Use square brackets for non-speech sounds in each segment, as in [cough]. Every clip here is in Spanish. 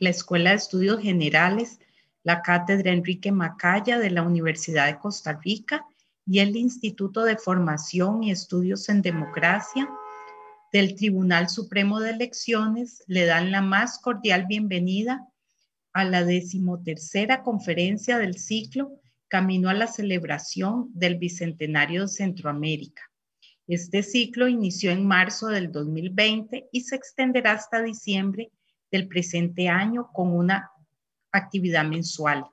la Escuela de Estudios Generales, la Cátedra Enrique Macaya de la Universidad de Costa Rica y el Instituto de Formación y Estudios en Democracia del Tribunal Supremo de Elecciones le dan la más cordial bienvenida a la decimotercera conferencia del ciclo Camino a la celebración del Bicentenario de Centroamérica. Este ciclo inició en marzo del 2020 y se extenderá hasta diciembre del presente año con una actividad mensual.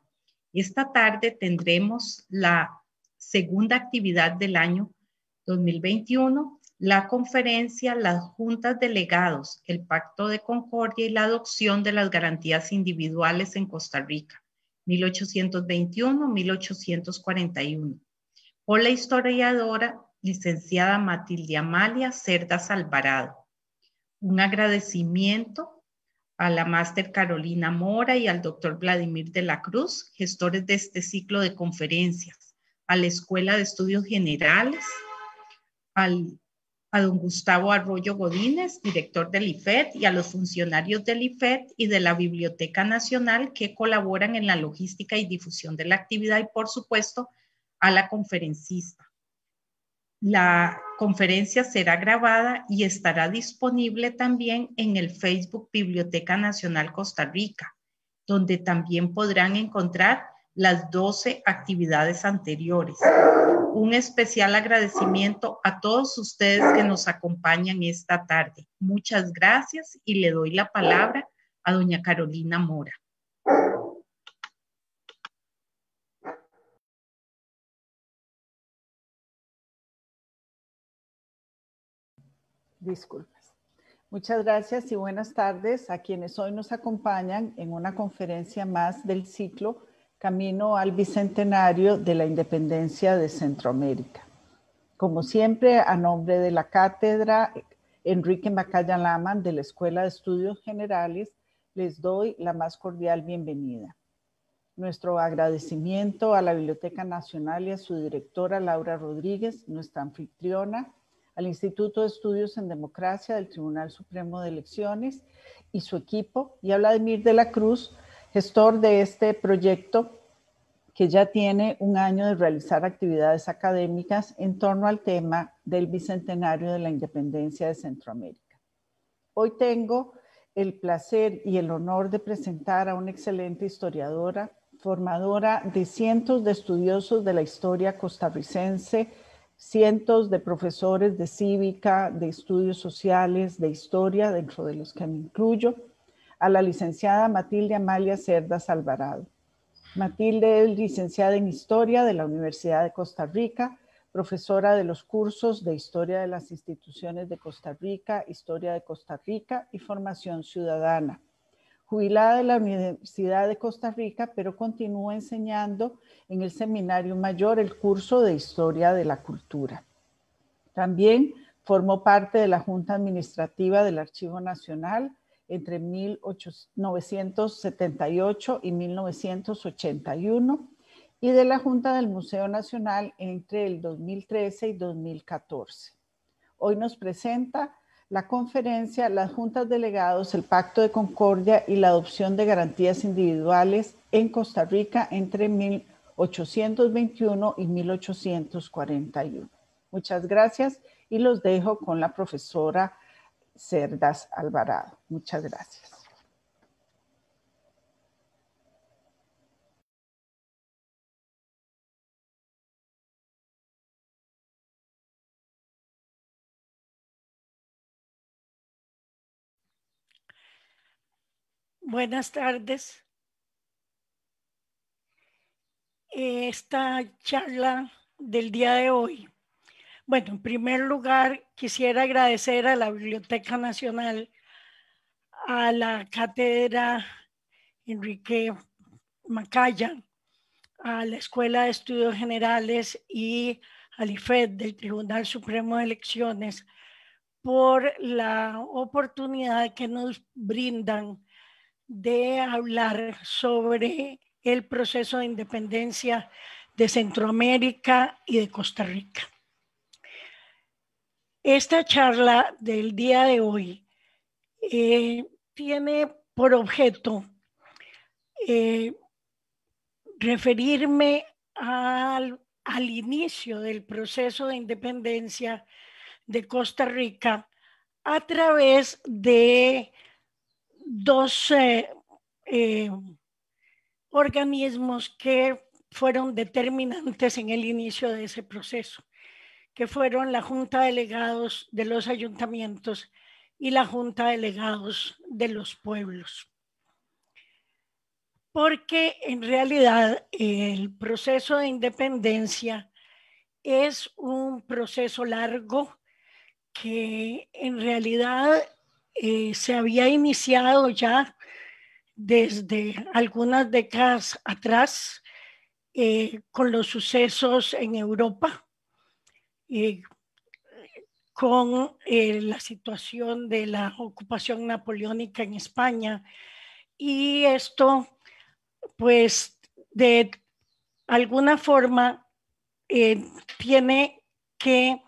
Esta tarde tendremos la segunda actividad del año 2021, la conferencia Las juntas delegados, el pacto de concordia y la adopción de las garantías individuales en Costa Rica, 1821-1841, por la historiadora licenciada Matilde Amalia Cerdas Alvarado. Un agradecimiento a la máster Carolina Mora y al doctor Vladimir de la Cruz, gestores de este ciclo de conferencias, a la Escuela de Estudios Generales, a don Gustavo Arroyo Godínez, director del IFED, y a los funcionarios del IFED y de la Biblioteca Nacional que colaboran en la logística y difusión de la actividad y, por supuesto, a la conferencista la conferencia será grabada y estará disponible también en el Facebook Biblioteca Nacional Costa Rica, donde también podrán encontrar las 12 actividades anteriores. Un especial agradecimiento a todos ustedes que nos acompañan esta tarde. Muchas gracias y le doy la palabra a doña Carolina Mora. Disculpas. Muchas gracias y buenas tardes a quienes hoy nos acompañan en una conferencia más del ciclo Camino al Bicentenario de la Independencia de Centroamérica. Como siempre, a nombre de la cátedra Enrique Macaya Laman de la Escuela de Estudios Generales, les doy la más cordial bienvenida. Nuestro agradecimiento a la Biblioteca Nacional y a su directora Laura Rodríguez, nuestra anfitriona Instituto de Estudios en Democracia del Tribunal Supremo de Elecciones y su equipo, y a Vladimir de la Cruz, gestor de este proyecto que ya tiene un año de realizar actividades académicas en torno al tema del Bicentenario de la Independencia de Centroamérica. Hoy tengo el placer y el honor de presentar a una excelente historiadora, formadora de cientos de estudiosos de la historia costarricense, cientos de profesores de cívica, de estudios sociales, de historia, dentro de los que me incluyo, a la licenciada Matilde Amalia Cerdas Alvarado. Matilde es licenciada en Historia de la Universidad de Costa Rica, profesora de los cursos de Historia de las Instituciones de Costa Rica, Historia de Costa Rica y Formación Ciudadana jubilada de la Universidad de Costa Rica, pero continúa enseñando en el Seminario Mayor el curso de Historia de la Cultura. También formó parte de la Junta Administrativa del Archivo Nacional entre 1978 y 1981 y de la Junta del Museo Nacional entre el 2013 y 2014. Hoy nos presenta la conferencia, las juntas delegados, el pacto de concordia y la adopción de garantías individuales en Costa Rica entre 1821 y 1841. Muchas gracias y los dejo con la profesora Cerdas Alvarado. Muchas gracias. Buenas tardes. Esta charla del día de hoy. Bueno, en primer lugar, quisiera agradecer a la Biblioteca Nacional, a la Cátedra Enrique Macaya, a la Escuela de Estudios Generales y al IFED del Tribunal Supremo de Elecciones por la oportunidad que nos brindan de hablar sobre el proceso de independencia de Centroamérica y de Costa Rica. Esta charla del día de hoy eh, tiene por objeto eh, referirme al inicio del proceso de independencia de Costa Rica a través de dos eh, eh, organismos que fueron determinantes en el inicio de ese proceso, que fueron la Junta de Legados de los Ayuntamientos y la Junta de Legados de los Pueblos. Porque en realidad el proceso de independencia es un proceso largo que en realidad eh, se había iniciado ya desde algunas décadas atrás eh, con los sucesos en Europa, eh, con la situación de la ocupación napoleónica en España. Y esto, pues, de alguna forma, tiene que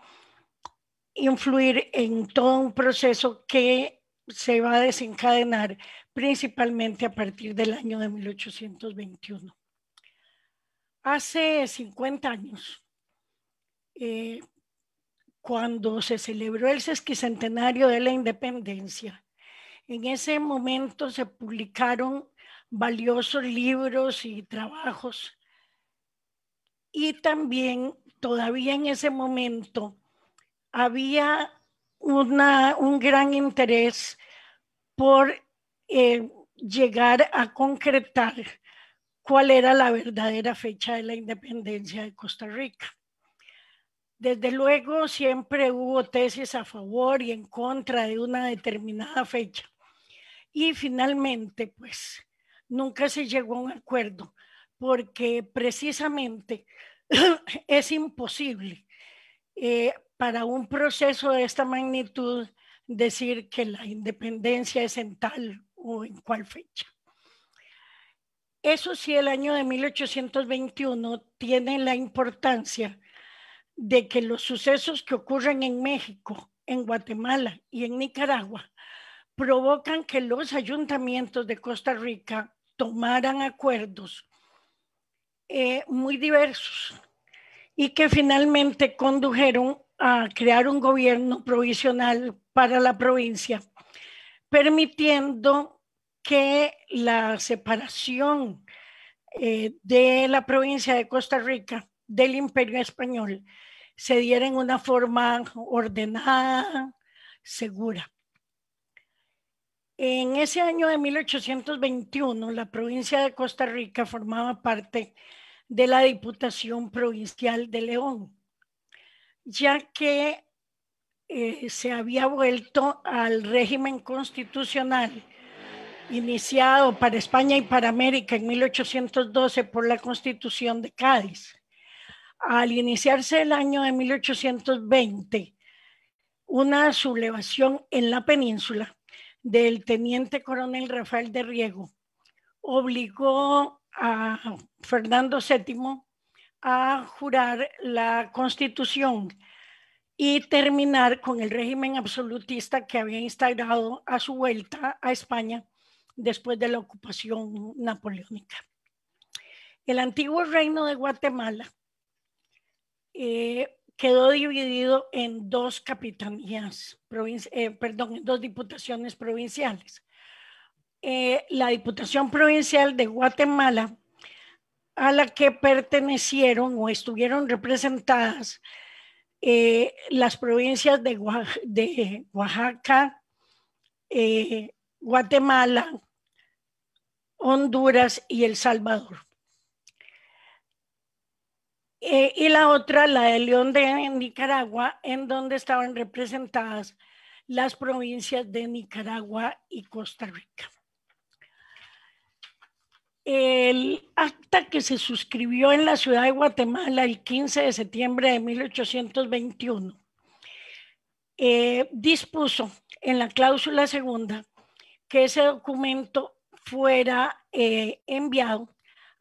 influir en todo un proceso que se va a desencadenar principalmente a partir del año de 1821. Hace 50 años, eh, cuando se celebró el sesquicentenario de la independencia, en ese momento se publicaron valiosos libros y trabajos. Y también todavía en ese momento había un gran interés por eh, llegar a concretar cuál era la verdadera fecha de la independencia de Costa Rica. Desde luego siempre hubo tesis a favor y en contra de una determinada fecha. Y finalmente, pues, nunca se llegó a un acuerdo, porque precisamente [clears throat] es imposible eh, para un proceso de esta magnitud decir que la independencia es en tal o en cual fecha. Eso sí, el año de 1821 tiene la importancia de que los sucesos que ocurren en México, en Guatemala y en Nicaragua provocan que los ayuntamientos de Costa Rica tomaran acuerdos eh, muy diversos y que finalmente condujeron a crear un gobierno provisional para la provincia, permitiendo que la separación eh, de la provincia de Costa Rica del imperio español se diera en una forma ordenada, segura. En ese año de 1821, la provincia de Costa Rica formaba parte de la Diputación Provincial de León, ya que eh, se había vuelto al régimen constitucional iniciado para España y para América en 1812 por la Constitución de Cádiz. Al iniciarse el año de 1820, una sublevación en la península del teniente coronel Rafael de Riego obligó a Fernando VII a jurar la constitución y terminar con el régimen absolutista que había instaurado a su vuelta a España después de la ocupación napoleónica. El antiguo reino de Guatemala eh, quedó dividido en dos capitanías, eh, perdón, en dos diputaciones provinciales. Eh, la Diputación Provincial de Guatemala, a la que pertenecieron o estuvieron representadas eh, las provincias de, Oaxaca, eh, Guatemala, Honduras y El Salvador. y la otra, la de León de Nicaragua, en donde estaban representadas las provincias de Nicaragua y Costa Rica el acta que se suscribió en la ciudad de Guatemala el 15 de septiembre de 1821 eh, dispuso en la cláusula segunda que ese documento fuera eh, enviado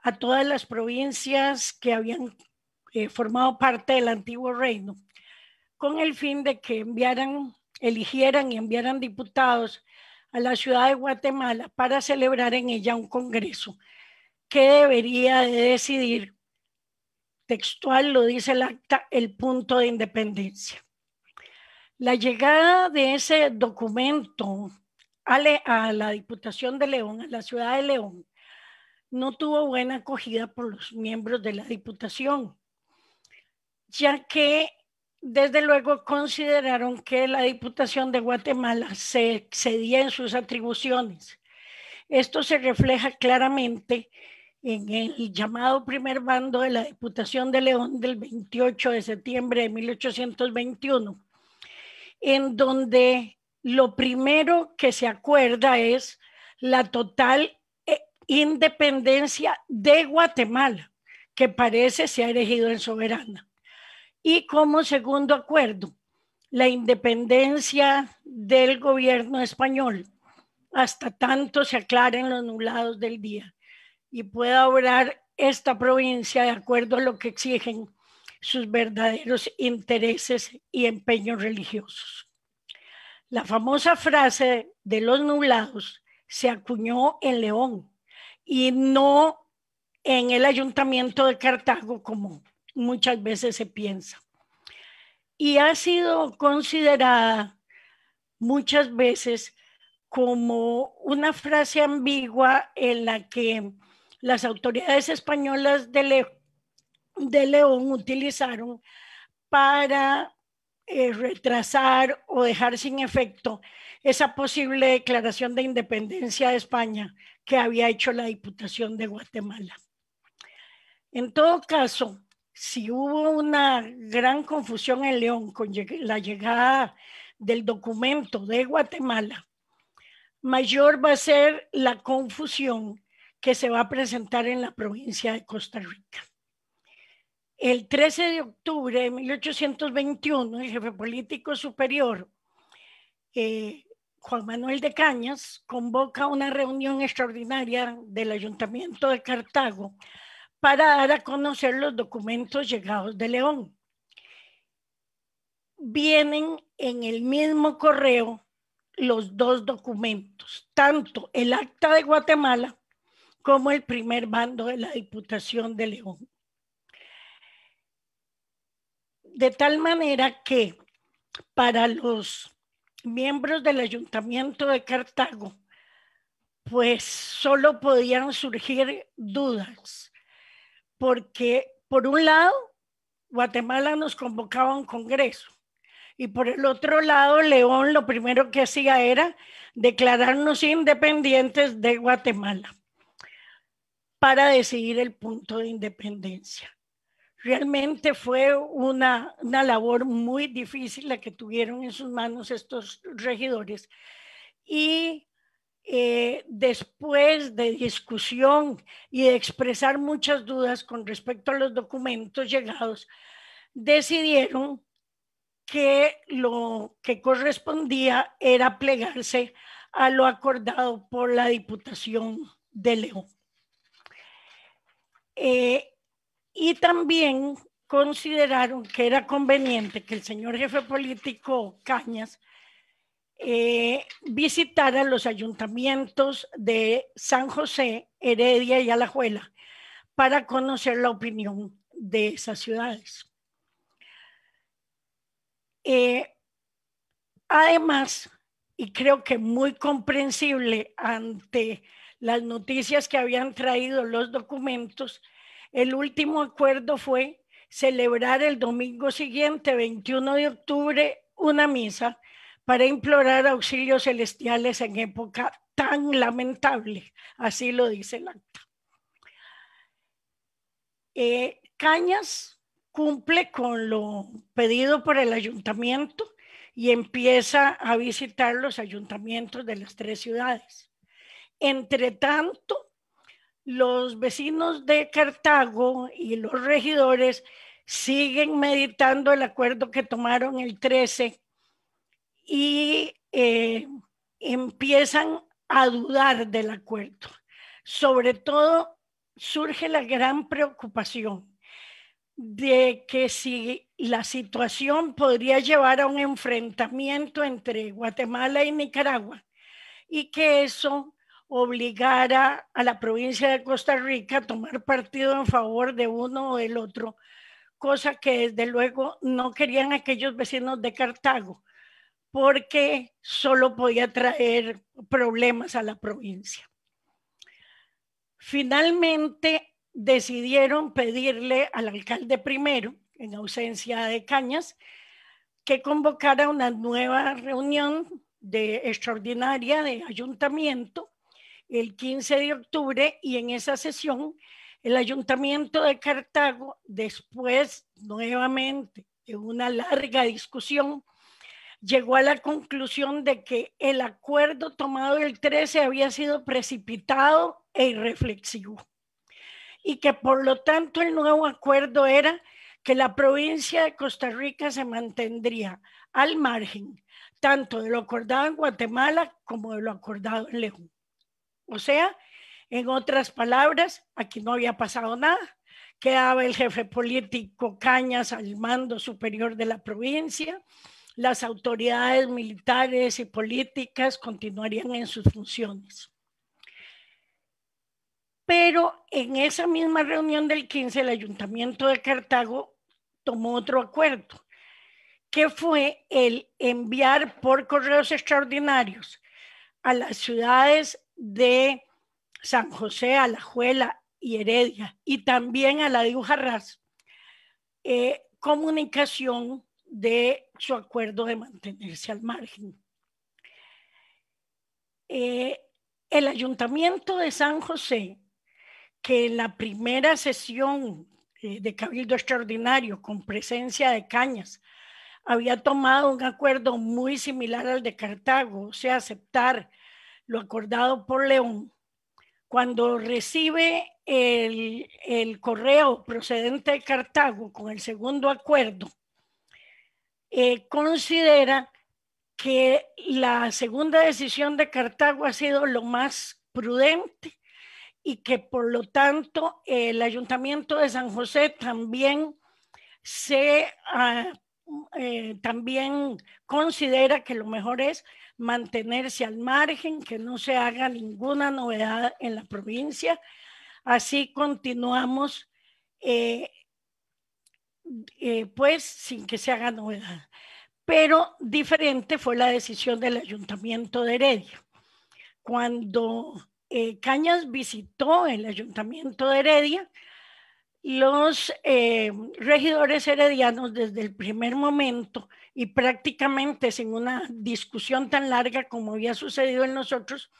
a todas las provincias que habían eh, formado parte del antiguo reino, con el fin de que enviaran, eligieran y enviaran diputados a la ciudad de Guatemala para celebrar en ella un congreso que debería de decidir, textual lo dice el acta, el punto de independencia. La llegada de ese documento a, a la Diputación de León, a la ciudad de León, no tuvo buena acogida por los miembros de la Diputación, ya que desde luego consideraron que la Diputación de Guatemala se excedía en sus atribuciones. Esto se refleja claramente en el llamado primer bando de la Diputación de León del 28 de septiembre de 1821, en donde lo primero que se acuerda es la total eh, independencia de Guatemala, que parece se ha elegido en soberana. Y como segundo acuerdo, la independencia del gobierno español hasta tanto se aclaren los nublados del día y pueda obrar esta provincia de acuerdo a lo que exigen sus verdaderos intereses y empeños religiosos. La famosa frase de los nublados se acuñó en León y no en el ayuntamiento de Cartago como muchas veces se piensa. Y ha sido considerada muchas veces como una frase ambigua en la que las autoridades españolas de, León utilizaron para eh, retrasar o dejar sin efecto esa posible declaración de independencia de España que había hecho la Diputación de Guatemala. En todo caso, si hubo una gran confusión en León con la llegada del documento de Guatemala, mayor va a ser la confusión que se va a presentar en la provincia de Costa Rica. El 13 de octubre de 1821, el jefe político superior, eh, Juan Manuel de Cañas, convoca una reunión extraordinaria del Ayuntamiento de Cartago para dar a conocer los documentos llegados de León. Vienen en el mismo correo los dos documentos, tanto el acta de Guatemala como el primer bando de la Diputación de León. De tal manera que para los miembros del Ayuntamiento de Cartago, pues solo podían surgir dudas porque por un lado, Guatemala nos convocaba a un congreso y por el otro lado, León lo primero que hacía era declararnos independientes de Guatemala para decidir el punto de independencia. Realmente fue una, una labor muy difícil la que tuvieron en sus manos estos regidores y eh, después de discusión y de expresar muchas dudas con respecto a los documentos llegados, decidieron que lo que correspondía era plegarse a lo acordado por la Diputación de León. Eh, y también consideraron que era conveniente que el señor jefe político Cañas eh, visitar a los ayuntamientos de San José, Heredia y Alajuela para conocer la opinión de esas ciudades. Eh, además, y creo que muy comprensible ante las noticias que habían traído los documentos, el último acuerdo fue celebrar el domingo siguiente, 21 de octubre, una misa para implorar auxilios celestiales en época tan lamentable. Así lo dice el acta. Eh, Cañas cumple con lo pedido por el ayuntamiento y empieza a visitar los ayuntamientos de las tres ciudades. Entre tanto, los vecinos de Cartago y los regidores siguen meditando el acuerdo que tomaron el 13 y eh, empiezan a dudar del acuerdo. Sobre todo surge la gran preocupación de que si la situación podría llevar a un enfrentamiento entre Guatemala y Nicaragua y que eso obligara a la provincia de Costa Rica a tomar partido en favor de uno o del otro, cosa que desde luego no querían aquellos vecinos de Cartago, porque solo podía traer problemas a la provincia. Finalmente decidieron pedirle al alcalde primero, en ausencia de Cañas, que convocara una nueva reunión de extraordinaria de ayuntamiento el 15 de octubre y en esa sesión el ayuntamiento de Cartago, después nuevamente de una larga discusión llegó a la conclusión de que el acuerdo tomado el 13 había sido precipitado e irreflexivo y que por lo tanto el nuevo acuerdo era que la provincia de Costa Rica se mantendría al margen tanto de lo acordado en Guatemala como de lo acordado en León. O sea, en otras palabras, aquí no había pasado nada. Quedaba el jefe político Cañas al mando superior de la provincia las autoridades militares y políticas continuarían en sus funciones. Pero en esa misma reunión del 15, el ayuntamiento de Cartago tomó otro acuerdo, que fue el enviar por correos extraordinarios a las ciudades de San José, Alajuela y Heredia, y también a la de Ujarras, eh, comunicación de su acuerdo de mantenerse al margen. Eh, el ayuntamiento de San José, que en la primera sesión eh, de Cabildo Extraordinario con presencia de Cañas había tomado un acuerdo muy similar al de Cartago, o sea, aceptar lo acordado por León, cuando recibe el, el correo procedente de Cartago con el segundo acuerdo, eh, considera que la segunda decisión de Cartago ha sido lo más prudente y que por lo tanto el ayuntamiento de San José también se ah, eh, también considera que lo mejor es mantenerse al margen, que no se haga ninguna novedad en la provincia. Así continuamos eh, eh, pues sin que se haga novedad. Pero diferente fue la decisión del ayuntamiento de Heredia. Cuando eh, Cañas visitó el ayuntamiento de Heredia, los eh, regidores heredianos desde el primer momento y prácticamente sin una discusión tan larga como había sucedido en nosotros,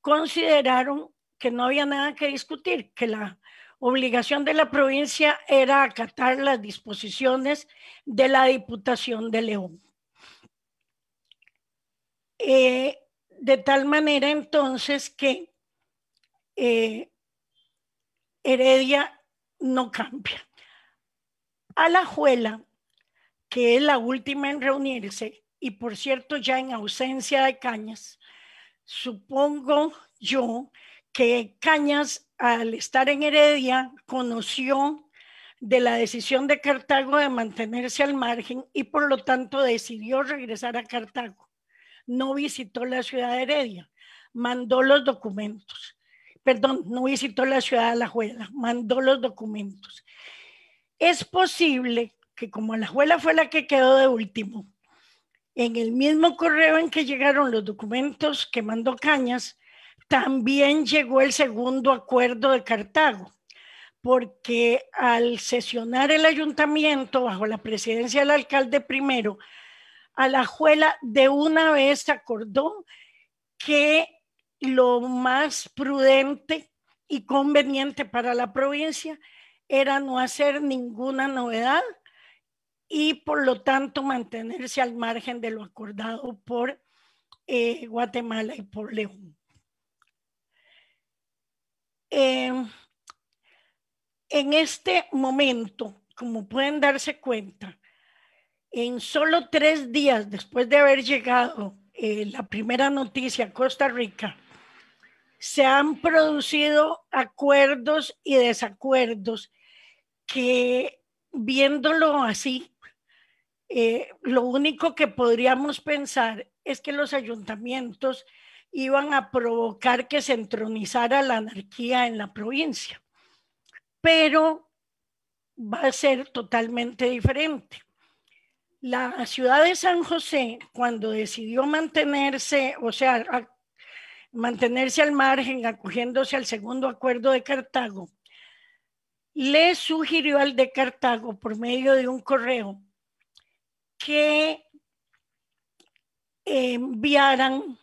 consideraron que no había nada que discutir, que la obligación de la provincia era acatar las disposiciones de la Diputación de León. Eh, de tal manera entonces que eh, Heredia no cambia. A la Juela, que es la última en reunirse, y por cierto ya en ausencia de cañas, supongo yo que Cañas, al estar en Heredia, conoció de la decisión de Cartago de mantenerse al margen y por lo tanto decidió regresar a Cartago. No visitó la ciudad de Heredia, mandó los documentos. Perdón, no visitó la ciudad de La Juela, mandó los documentos. Es posible que como La Juela fue la que quedó de último, en el mismo correo en que llegaron los documentos que mandó Cañas, también llegó el segundo acuerdo de Cartago, porque al sesionar el ayuntamiento bajo la presidencia del alcalde primero, a la Alajuela de una vez acordó que lo más prudente y conveniente para la provincia era no hacer ninguna novedad y por lo tanto mantenerse al margen de lo acordado por eh, Guatemala y por León. Em, en este momento, como pueden darse cuenta, en solo tres días después de haber llegado eh, la primera noticia a Costa Rica, se han producido acuerdos y desacuerdos que viéndolo así, eh, lo único que podríamos pensar es que los ayuntamientos iban a provocar que se entronizara la anarquía en la provincia. Pero va a ser totalmente diferente. La ciudad de San José, cuando decidió mantenerse, o sea, mantenerse al margen, acogiéndose al segundo acuerdo de Cartago, le sugirió al de Cartago por medio de un correo que eh, enviaran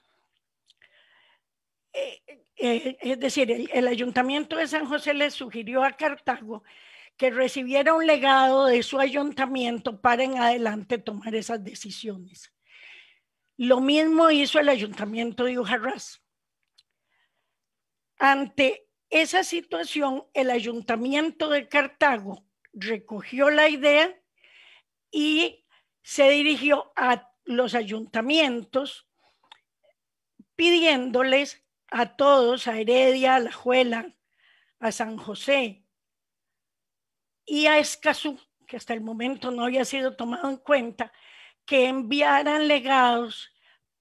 eh, eh, eh, es decir, el, ayuntamiento de San José le sugirió a Cartago que recibiera un legado de su ayuntamiento para en adelante tomar esas decisiones. Lo mismo hizo el ayuntamiento de Ujarrás. Ante esa situación, el ayuntamiento de Cartago recogió la idea y se dirigió a los ayuntamientos pidiéndoles a todos, a Heredia, a La Juela, a San José y a Escazú, que hasta el momento no había sido tomado en cuenta, que enviaran legados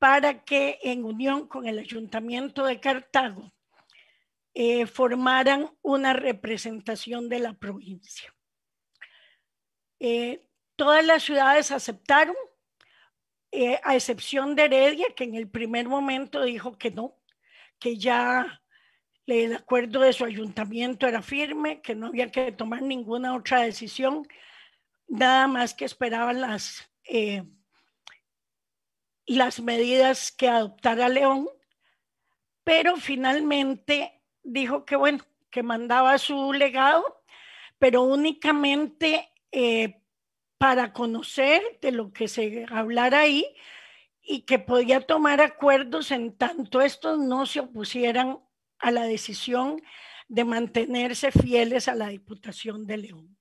para que en unión con el ayuntamiento de Cartago eh, formaran una representación de la provincia. Eh, todas las ciudades aceptaron, eh, a excepción de Heredia, que en el primer momento dijo que no, que ya el acuerdo de su ayuntamiento era firme, que no había que tomar ninguna otra decisión, nada más que esperaban las, eh, las medidas que adoptara León, pero finalmente dijo que bueno, que mandaba su legado, pero únicamente eh, para conocer de lo que se hablara ahí, y que podía tomar acuerdos en tanto estos no se opusieran a la decisión de mantenerse fieles a la Diputación de León.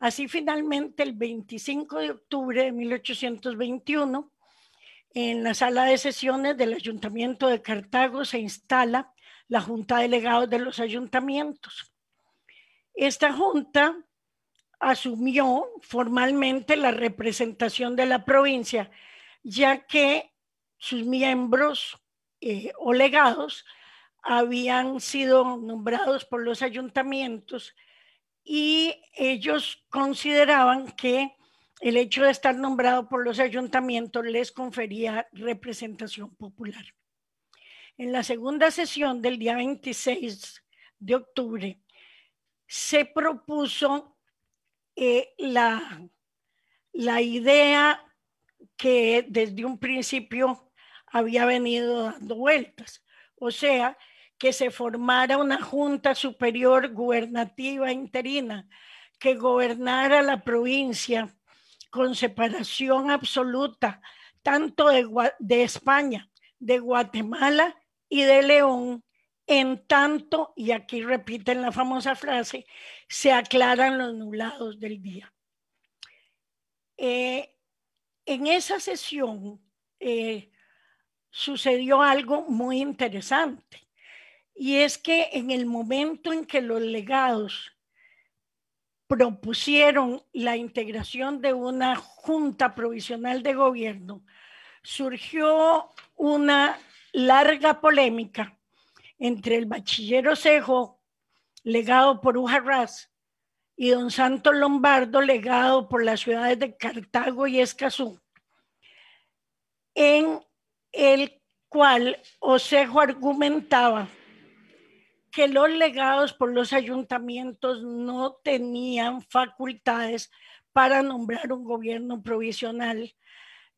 Así finalmente, el 25 de octubre de 1821, en la sala de sesiones del Ayuntamiento de Cartago se instala la Junta de Delegados de los Ayuntamientos. Esta junta asumió formalmente la representación de la provincia ya que sus miembros eh, o legados habían sido nombrados por los ayuntamientos y ellos consideraban que el hecho de estar nombrado por los ayuntamientos les confería representación popular. En la segunda sesión del día 26 de octubre se propuso eh, la, la idea que desde un principio había venido dando vueltas. O sea, que se formara una Junta Superior Gubernativa Interina que gobernara la provincia con separación absoluta, tanto de, de España, de Guatemala y de León, en tanto, y aquí repiten la famosa frase, se aclaran los nublados del día. Eh, en esa sesión eh, sucedió algo muy interesante y es que en el momento en que los legados propusieron la integración de una junta provisional de gobierno, surgió una larga polémica entre el bachiller Cejo, legado por Ujarras y don Santo Lombardo, legado por las ciudades de Cartago y Escazú, en el cual Osejo argumentaba que los legados por los ayuntamientos no tenían facultades para nombrar un gobierno provisional,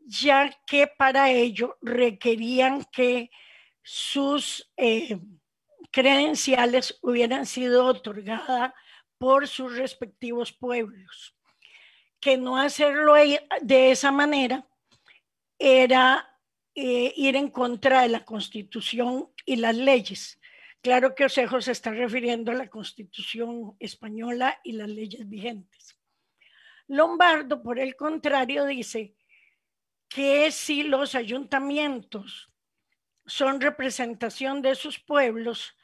ya que para ello requerían que sus eh, credenciales hubieran sido otorgadas por sus respectivos pueblos. Que no hacerlo de esa manera era eh, ir en contra de la constitución y las leyes. Claro que Osejo se está refiriendo a la constitución española y las leyes vigentes. Lombardo, por el contrario, dice que si los ayuntamientos son representación de sus pueblos,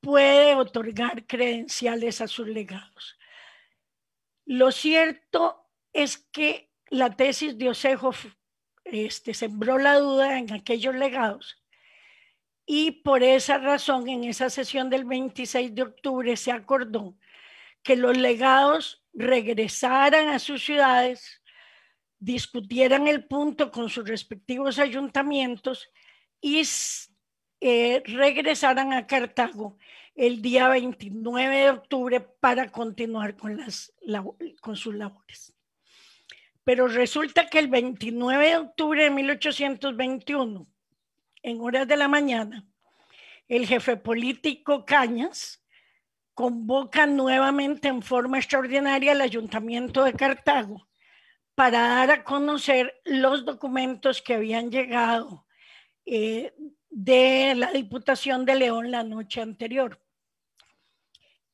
puede otorgar credenciales a sus legados. Lo cierto es que la tesis de Osejo este, sembró la duda en aquellos legados y por esa razón en esa sesión del 26 de octubre se acordó que los legados regresaran a sus ciudades, discutieran el punto con sus respectivos ayuntamientos y eh, regresaran a Cartago el día 29 de octubre para continuar con, las, con sus labores. Pero resulta que el 29 de octubre de 1821, en horas de la mañana, el jefe político Cañas convoca nuevamente en forma extraordinaria al ayuntamiento de Cartago para dar a conocer los documentos que habían llegado eh, de la Diputación de León la noche anterior.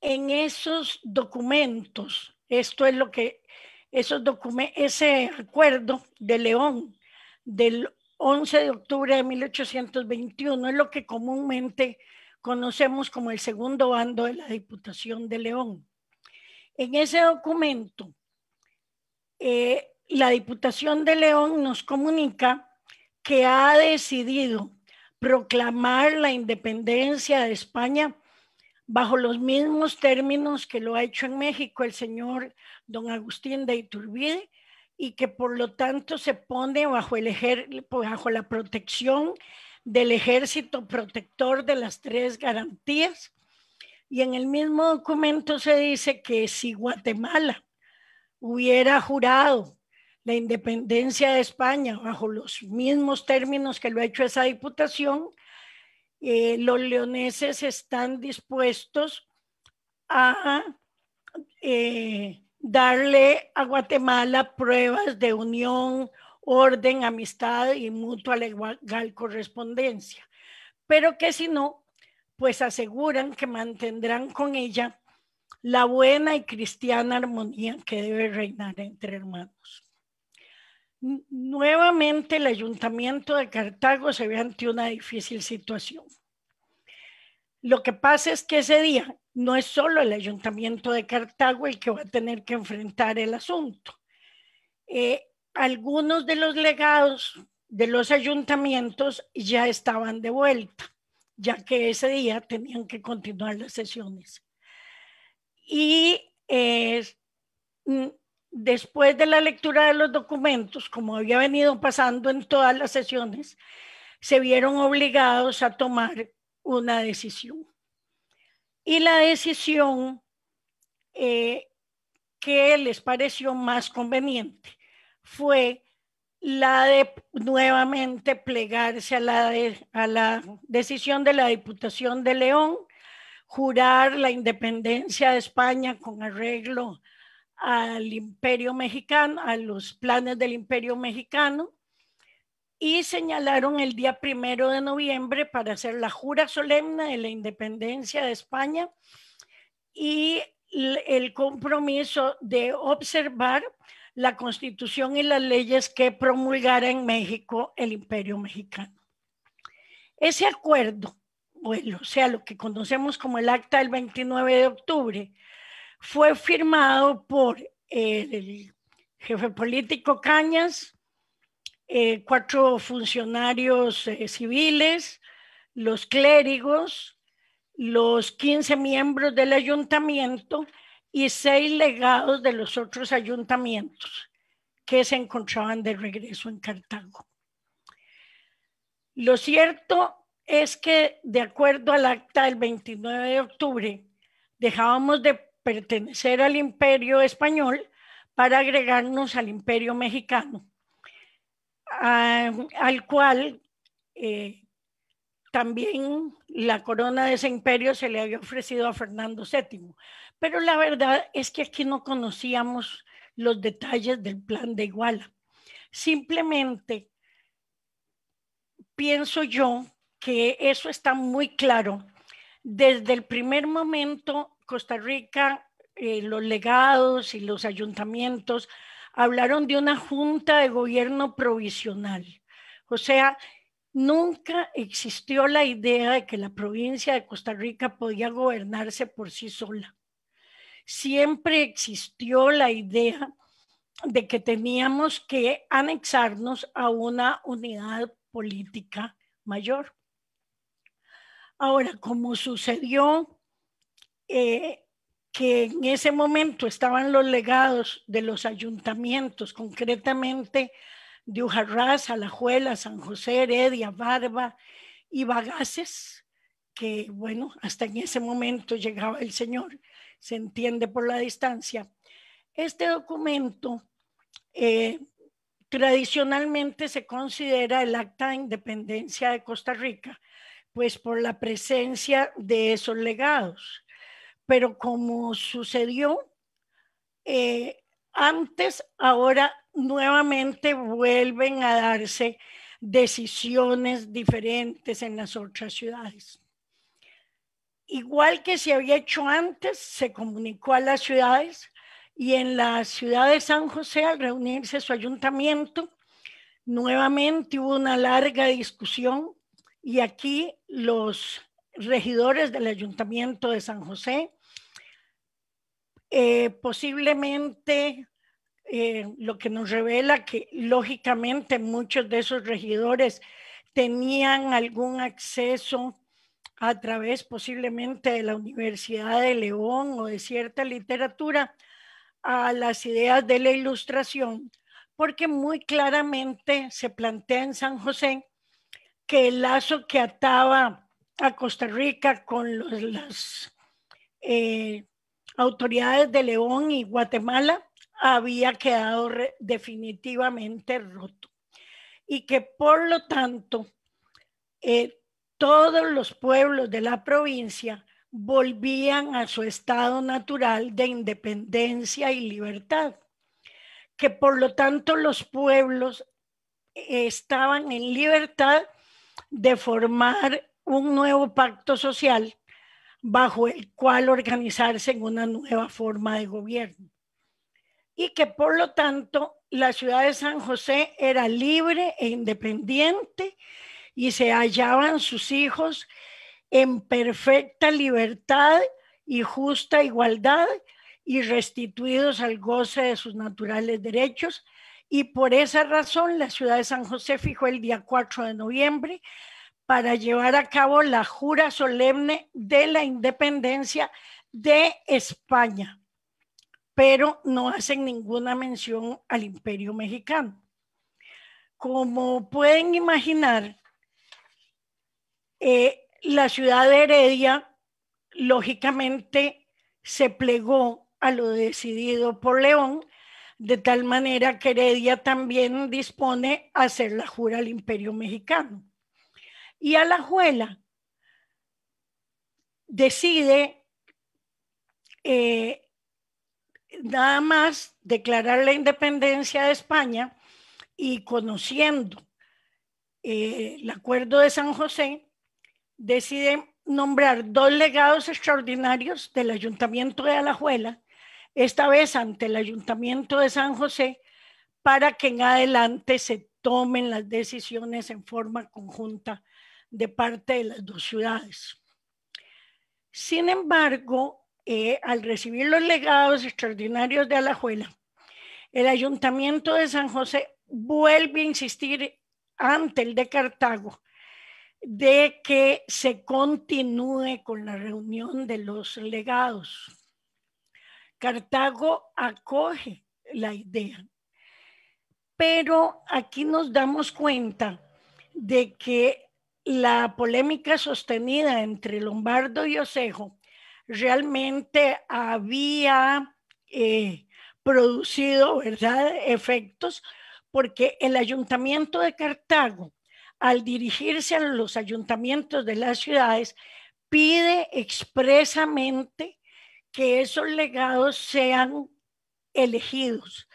En esos documentos, esto es lo que, esos documentos, ese acuerdo de León del 11 de octubre de 1821 es lo que comúnmente conocemos como el segundo bando de la Diputación de León. En ese documento, eh, la Diputación de León nos comunica que ha decidido proclamar la independencia de España bajo los mismos términos que lo ha hecho en México el señor don Agustín de Iturbide y que por lo tanto se pone bajo, el bajo la protección del ejército protector de las tres garantías. Y en el mismo documento se dice que si Guatemala hubiera jurado la independencia de España bajo los mismos términos que lo ha hecho esa diputación, eh, los leoneses están dispuestos a eh, darle a Guatemala pruebas de unión, orden, amistad y mutua legal correspondencia, pero que si no, pues aseguran que mantendrán con ella la buena y cristiana armonía que debe reinar entre hermanos. Nuevamente el ayuntamiento de Cartago se ve ante una difícil situación. Lo que pasa es que ese día no es solo el ayuntamiento de Cartago el que va a tener que enfrentar el asunto. Eh, algunos de los legados de los ayuntamientos ya estaban de vuelta, ya que ese día tenían que continuar las sesiones. Y eh, mm, después de la lectura de los documentos, como había venido pasando en todas las sesiones, se vieron obligados a tomar una decisión. Y la decisión eh, que les pareció más conveniente fue la de nuevamente plegarse a la, a la decisión de la Diputación de León, jurar la independencia de España con arreglo al imperio mexicano, a los planes del imperio mexicano, y señalaron el día primero de noviembre para hacer la jura solemne de la independencia de España y el compromiso de observar la constitución y las leyes que promulgara en México el imperio mexicano. Ese acuerdo, o sea, lo que conocemos como el acta del 29 de octubre, fue firmado por eh, el jefe político Cañas, eh, cuatro funcionarios eh, civiles, los clérigos, los 15 miembros del ayuntamiento y seis legados de los otros ayuntamientos que se encontraban de regreso en Cartago. Lo cierto es que, de acuerdo al acta del 29 de octubre, dejábamos de pertenecer al imperio español para agregarnos al imperio mexicano, al cual eh, también la corona de ese imperio se le había ofrecido a Fernando VII. Pero la verdad es que aquí no conocíamos los detalles del plan de Iguala. Simplemente pienso yo que eso está muy claro desde el primer momento Costa Rica, eh, los legados y los ayuntamientos hablaron de una junta de gobierno provisional. O sea, nunca existió la idea de que la provincia de Costa Rica podía gobernarse por sí sola. Siempre existió la idea de que teníamos que anexarnos a una unidad política mayor. Ahora, como sucedió eh, que en ese momento estaban los legados de los ayuntamientos, concretamente de Ujarrás, Alajuela, San José, Heredia, Barba y Bagaces, que bueno, hasta en ese momento llegaba el Señor, se entiende por la distancia. Este documento eh, tradicionalmente se considera el acta de independencia de Costa Rica, pues por la presencia de esos legados pero como sucedió eh, antes, ahora nuevamente vuelven a darse decisiones diferentes en las otras ciudades. Igual que se había hecho antes, se comunicó a las ciudades y en la ciudad de San José, al reunirse su ayuntamiento, nuevamente hubo una larga discusión y aquí los regidores del ayuntamiento de San José, eh, posiblemente eh, lo que nos revela que lógicamente muchos de esos regidores tenían algún acceso a través posiblemente de la Universidad de León o de cierta literatura a las ideas de la ilustración, porque muy claramente se plantea en San José que el lazo que ataba a Costa Rica con los, las eh, autoridades de León y Guatemala había quedado definitivamente roto y que por lo tanto eh, todos los pueblos de la provincia volvían a su estado natural de independencia y libertad, que por lo tanto los pueblos estaban en libertad de formar un nuevo pacto social bajo el cual organizarse en una nueva forma de gobierno. Y que por lo tanto la ciudad de San José era libre e independiente y se hallaban sus hijos en perfecta libertad y justa igualdad y restituidos al goce de sus naturales derechos. Y por esa razón la ciudad de San José fijó el día 4 de noviembre para llevar a cabo la jura solemne de la independencia de España, pero no hacen ninguna mención al imperio mexicano. Como pueden imaginar, eh, la ciudad de Heredia, lógicamente, se plegó a lo decidido por León, de tal manera que Heredia también dispone a hacer la jura al imperio mexicano. Y Alajuela decide eh, nada más declarar la independencia de España y conociendo eh, el acuerdo de San José, decide nombrar dos legados extraordinarios del ayuntamiento de Alajuela, esta vez ante el ayuntamiento de San José, para que en adelante se tomen las decisiones en forma conjunta de parte de las dos ciudades. Sin embargo, eh, al recibir los legados extraordinarios de Alajuela, el ayuntamiento de San José vuelve a insistir ante el de Cartago de que se continúe con la reunión de los legados. Cartago acoge la idea, pero aquí nos damos cuenta de que la polémica sostenida entre Lombardo y Osejo realmente había eh, producido ¿verdad? efectos porque el ayuntamiento de Cartago, al dirigirse a los ayuntamientos de las ciudades, pide expresamente que esos legados sean elegidos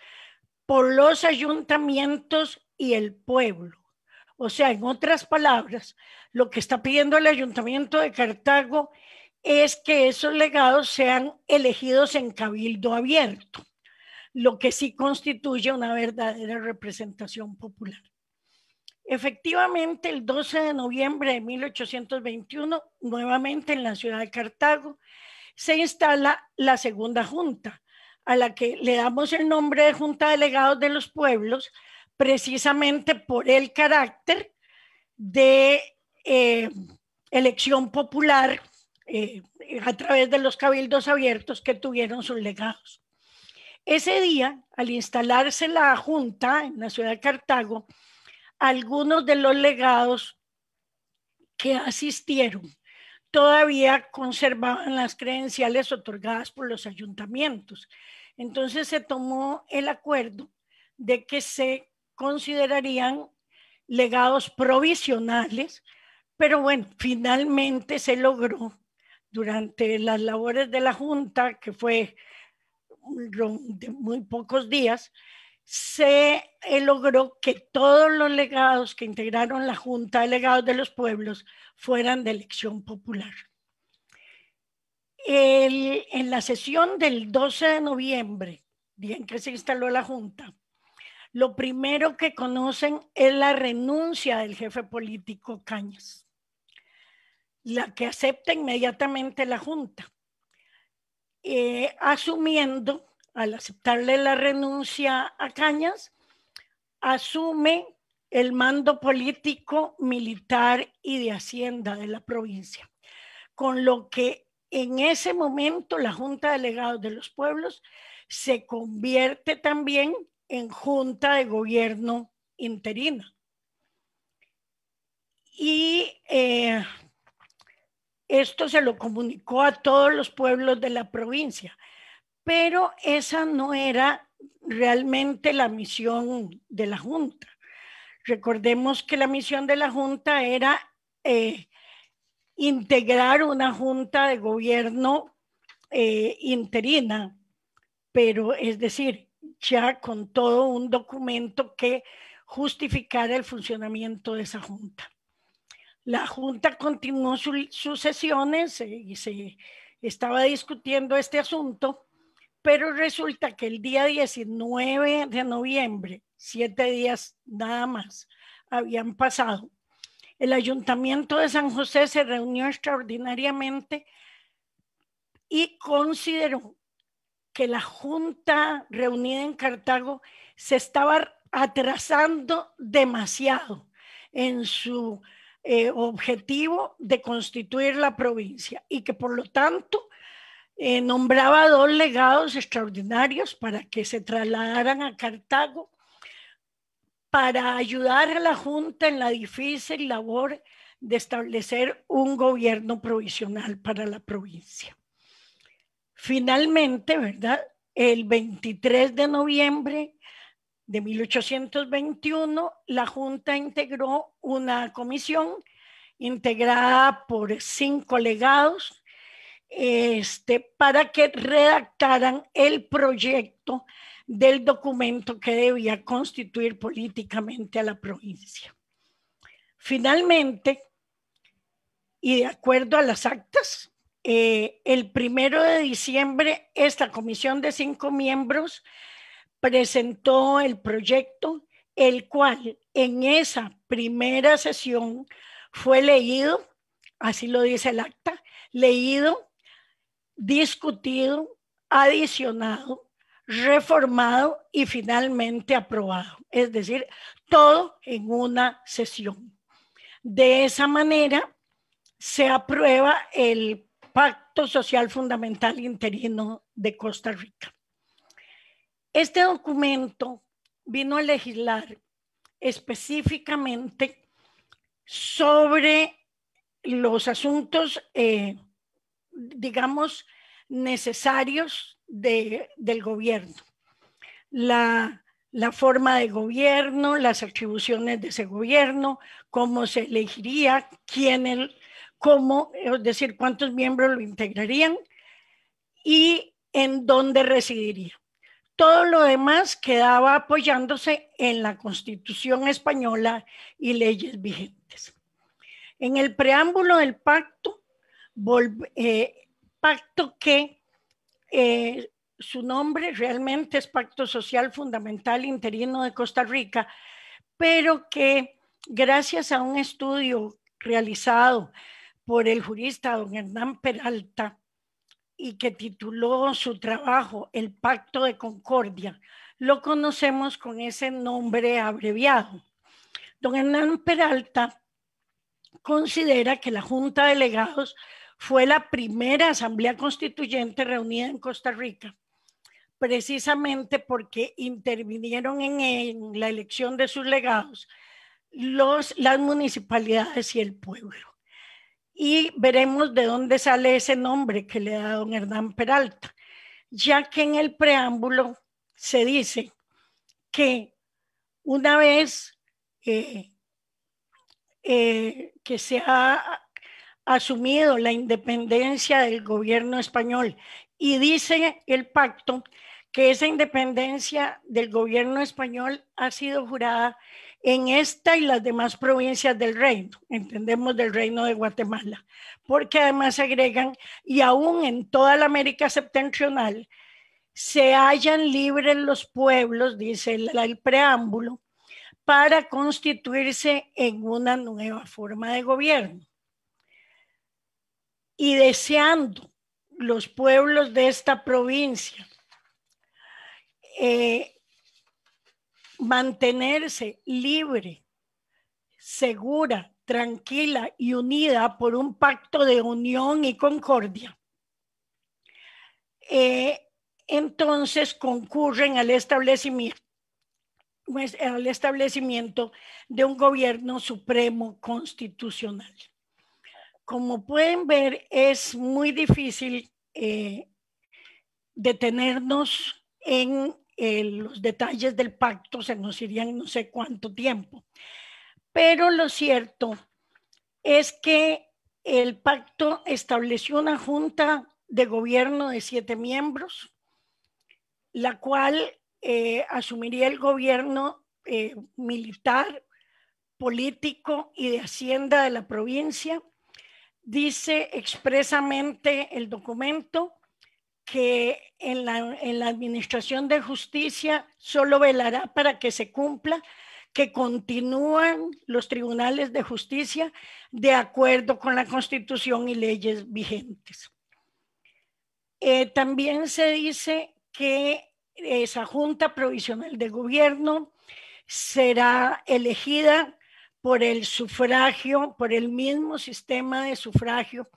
por los ayuntamientos y el pueblo. O sea, en otras palabras, lo que está pidiendo el ayuntamiento de Cartago es que esos legados sean elegidos en cabildo abierto, lo que sí constituye una verdadera representación popular. Efectivamente, el 12 de noviembre de 1821, nuevamente en la ciudad de Cartago, se instala la segunda junta, a la que le damos el nombre de Junta de Legados de los Pueblos, precisamente por el carácter de eh, elección popular eh, a través de los cabildos abiertos que tuvieron sus legados. Ese día, al instalarse la Junta en la ciudad de Cartago, algunos de los legados que asistieron todavía conservaban las credenciales otorgadas por los ayuntamientos. Entonces se tomó el acuerdo de que se considerarían legados provisionales, pero bueno, finalmente se logró durante las labores de la Junta, que fue de muy pocos días, se eh, logró que todos los legados que integraron la Junta de Legados de los Pueblos fueran de elección popular. en la sesión del 12 de noviembre, bien que se instaló la Junta, lo primero que conocen es la renuncia del jefe político Cañas, la que acepta inmediatamente la Junta, eh, asumiendo, al aceptarle la renuncia a Cañas, asume el mando político, militar y de Hacienda de la provincia, con lo que en ese momento la Junta de Delegados de los Pueblos se convierte también en junta de gobierno interina. Y eh, esto se lo comunicó a todos los pueblos de la provincia, pero esa no era realmente la misión de la Junta. Recordemos que la misión de la Junta era eh, integrar una Junta de Gobierno eh, interina, pero es decir, ya con todo un documento que justificara el funcionamiento de esa junta. La junta continuó sus sesiones eh, y se estaba discutiendo este asunto, pero resulta que el día 19 de noviembre, siete días nada más, habían pasado. El ayuntamiento de San José se reunió extraordinariamente y consideró que la Junta reunida en Cartago se estaba atrasando demasiado en su eh, objetivo de constituir la provincia y que por lo tanto eh, nombraba dos legados extraordinarios para que se trasladaran a Cartago para ayudar a la Junta en la difícil labor de establecer un gobierno provisional para la provincia. Finalmente, ¿verdad? El 23 de noviembre de 1821, la Junta integró una comisión integrada por cinco legados este, para que redactaran el proyecto del documento que debía constituir políticamente a la provincia. Finalmente, y de acuerdo a las actas, eh, el primero de diciembre, esta comisión de cinco miembros presentó el proyecto, el cual en esa primera sesión fue leído, así lo dice el acta, leído, discutido, adicionado, reformado y finalmente aprobado. Es decir, todo en una sesión. De esa manera se aprueba el Pacto Social Fundamental Interino de Costa Rica. Este documento vino a legislar específicamente sobre los asuntos, eh, digamos, necesarios del gobierno. La, forma de gobierno, las atribuciones de ese gobierno, cómo se elegiría, quién el cómo, es decir, cuántos miembros lo integrarían y en dónde residiría. Todo lo demás quedaba apoyándose en la Constitución española y leyes vigentes. En el preámbulo del pacto, eh, pacto que eh, su nombre realmente es Pacto Social Fundamental Interino de Costa Rica, pero que gracias a un estudio realizado por el jurista don Hernán Peralta y que tituló su trabajo El Pacto de Concordia. Lo conocemos con ese nombre abreviado. Don Hernán Peralta considera que la Junta de Legados fue la primera asamblea constituyente reunida en Costa Rica, precisamente porque intervinieron en, la elección de sus legados las municipalidades y el pueblo y veremos de dónde sale ese nombre que le da don Hernán Peralta, ya que en el preámbulo se dice que una vez eh, eh, que se ha asumido la independencia del gobierno español y dice el pacto que esa independencia del gobierno español ha sido jurada en esta y las demás provincias del reino, entendemos del reino de Guatemala, porque además agregan, y aún en toda la América septentrional, se hallan libres los pueblos, dice el, preámbulo, para constituirse en una nueva forma de gobierno. Y deseando los pueblos de esta provincia eh, mantenerse libre, segura, tranquila y unida por un pacto de unión y concordia. Eh, entonces concurren al establecimiento, pues, al establecimiento de un gobierno supremo constitucional. Como pueden ver, es muy difícil eh, detenernos en eh, los detalles del pacto se nos irían no sé cuánto tiempo. Pero lo cierto es que el pacto estableció una junta de gobierno de siete miembros, la cual eh, asumiría el gobierno eh, militar, político y de hacienda de la provincia. Dice expresamente el documento que en la, Administración de Justicia solo velará para que se cumpla que continúan los tribunales de justicia de acuerdo con la constitución y leyes vigentes. Eh, también se dice que esa Junta Provisional de Gobierno será elegida por el sufragio, por el mismo sistema de sufragio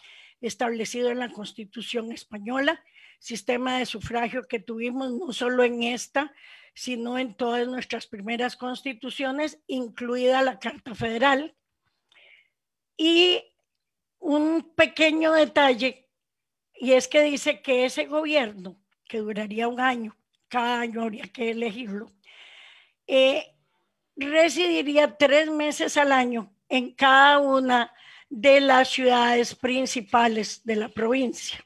establecido en la Constitución española, sistema de sufragio que tuvimos, no solo en esta, sino en todas nuestras primeras constituciones, incluida la Carta Federal. Y un pequeño detalle, y es que dice que ese gobierno, que duraría un año, cada año habría que elegirlo, eh, residiría tres meses al año en cada una de las ciudades principales de la provincia.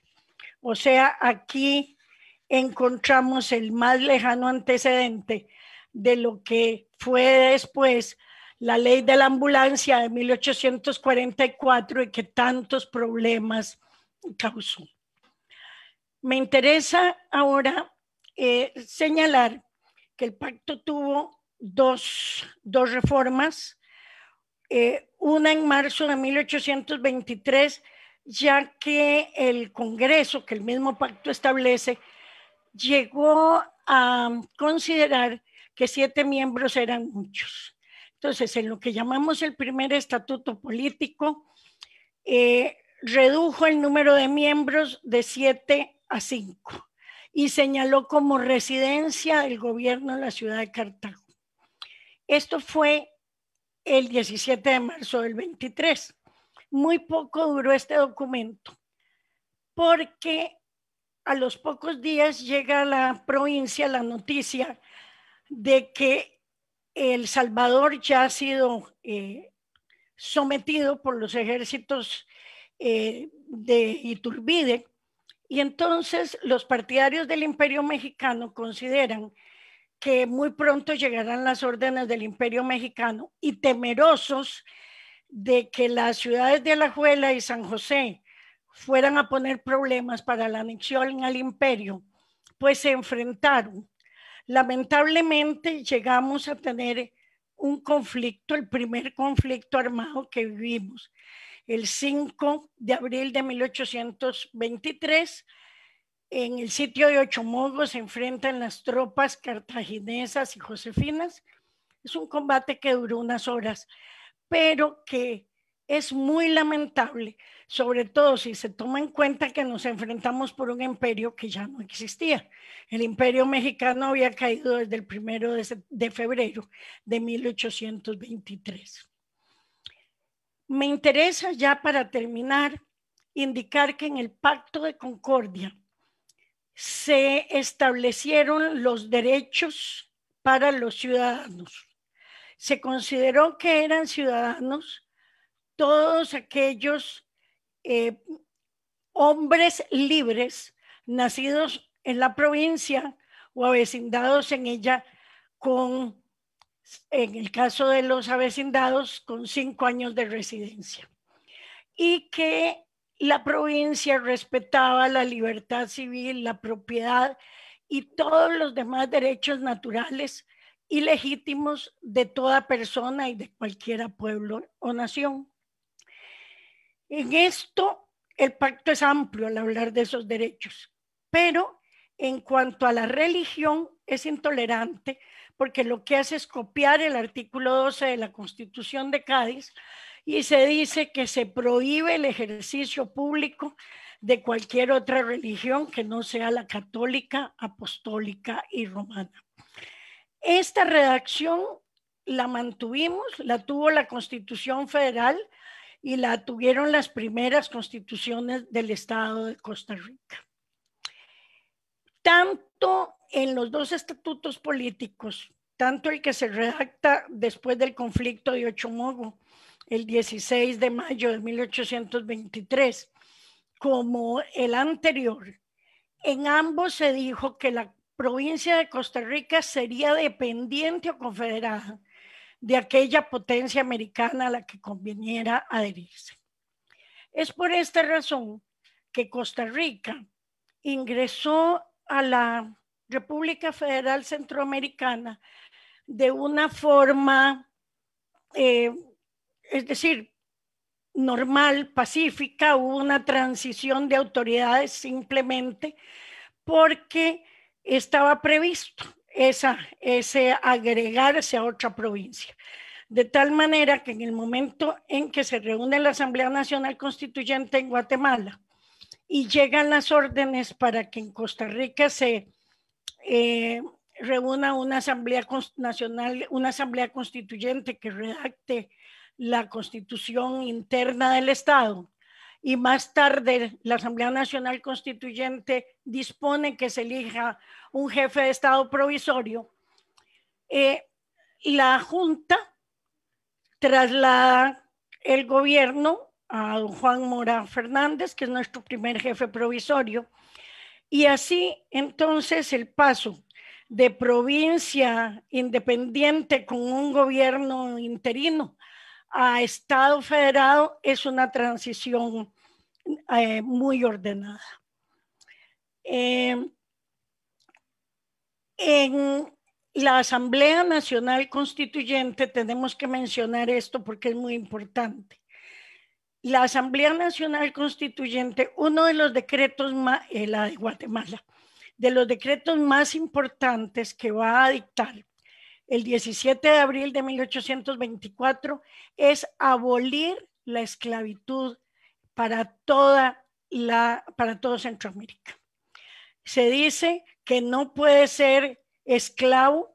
O sea, aquí encontramos el más lejano antecedente de lo que fue después la ley de la ambulancia de 1844 y que tantos problemas causó. Me interesa ahora eh, señalar que el pacto tuvo dos, reformas, eh, una en marzo de 1823 ya que el Congreso, que el mismo pacto establece, llegó a considerar que siete miembros eran muchos. Entonces, en lo que llamamos el primer estatuto político, eh, redujo el número de miembros de siete a cinco y señaló como residencia del gobierno la ciudad de Cartago. Esto fue el 17 de marzo del 23 muy poco duró este documento, porque a los pocos días llega a la provincia la noticia de que El Salvador ya ha sido eh, sometido por los ejércitos eh, de Iturbide. Y entonces los partidarios del imperio mexicano consideran que muy pronto llegarán las órdenes del imperio mexicano y temerosos de que las ciudades de Alajuela y San José fueran a poner problemas para la anexión al imperio, pues se enfrentaron. Lamentablemente llegamos a tener un conflicto, el primer conflicto armado que vivimos, el 5 de abril de 1823. En el sitio de Ochomogo se enfrentan las tropas cartaginesas y josefinas. Es un combate que duró unas horas pero que es muy lamentable, sobre todo si se toma en cuenta que nos enfrentamos por un imperio que ya no existía. El imperio mexicano había caído desde el primero de, febrero de 1823. Me interesa ya para terminar indicar que en el Pacto de Concordia se establecieron los derechos para los ciudadanos se consideró que eran ciudadanos todos aquellos eh, hombres libres nacidos en la provincia o avecindados en ella con, en el caso de los avecindados, con cinco años de residencia. Y que la provincia respetaba la libertad civil, la propiedad y todos los demás derechos naturales ilegítimos de toda persona y de cualquiera pueblo o nación. En esto, el pacto es amplio al hablar de esos derechos, pero en cuanto a la religión, es intolerante porque lo que hace es copiar el artículo 12 de la Constitución de Cádiz y se dice que se prohíbe el ejercicio público de cualquier otra religión que no sea la católica, apostólica y romana. Esta redacción la mantuvimos, la tuvo la Constitución Federal y la tuvieron las primeras constituciones del Estado de Costa Rica. Tanto en los dos estatutos políticos, tanto el que se redacta después del conflicto de Ochomogo, el 16 de mayo de 1823, como el anterior, en ambos se dijo que la provincia de Costa Rica sería dependiente o confederada de aquella potencia americana a la que conveniera adherirse. Es por esta razón que Costa Rica ingresó a la República Federal Centroamericana de una forma, eh, es decir, normal, pacífica, hubo una transición de autoridades simplemente porque estaba previsto esa, ese agregarse a otra provincia. De tal manera que en el momento en que se reúne la Asamblea Nacional Constituyente en Guatemala y llegan las órdenes para que en Costa Rica se eh, reúna una Asamblea Nacional, una Asamblea Constituyente que redacte la constitución interna del Estado y más tarde la Asamblea Nacional Constituyente dispone que se elija un jefe de Estado provisorio, eh, y la Junta traslada el gobierno a Juan Mora Fernández, que es nuestro primer jefe provisorio, y así entonces el paso de provincia independiente con un gobierno interino a Estado federado es una transición eh, muy ordenada. Eh, en la Asamblea Nacional Constituyente, tenemos que mencionar esto porque es muy importante. La Asamblea Nacional Constituyente, uno de los decretos, más, eh, la de Guatemala, de los decretos más importantes que va a dictar el 17 de abril de 1824 es abolir la esclavitud para toda para todo Centroamérica. Se dice que no puede ser esclavo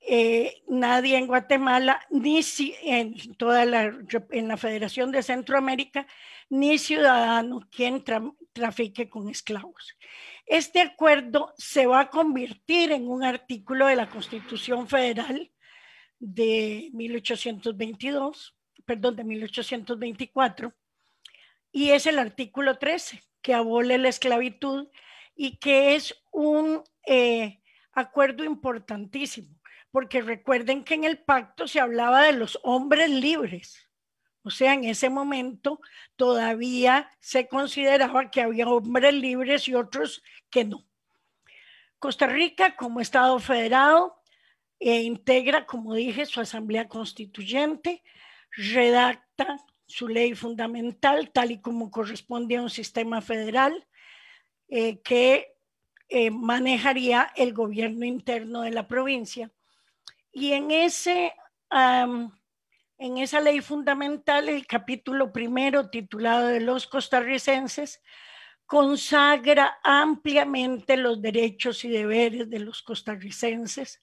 eh, nadie en Guatemala, ni en toda la, en la Federación de Centroamérica, ni ciudadano quien trafique con esclavos. Este acuerdo se va a convertir en un artículo de la Constitución Federal de 1822, perdón, de 1824, y es el artículo 13 que abole la esclavitud y que es un eh, acuerdo importantísimo, porque recuerden que en el pacto se hablaba de los hombres libres o sea, en ese momento todavía se consideraba que había hombres libres y otros que no. Costa Rica, como Estado federado, eh, integra, como dije, su Asamblea Constituyente, redacta su ley fundamental tal y como corresponde a un sistema federal eh, que eh, manejaría el gobierno interno de la provincia. Y en ese en esa ley fundamental, el capítulo primero, titulado de los costarricenses, consagra ampliamente los derechos y deberes de los costarricenses,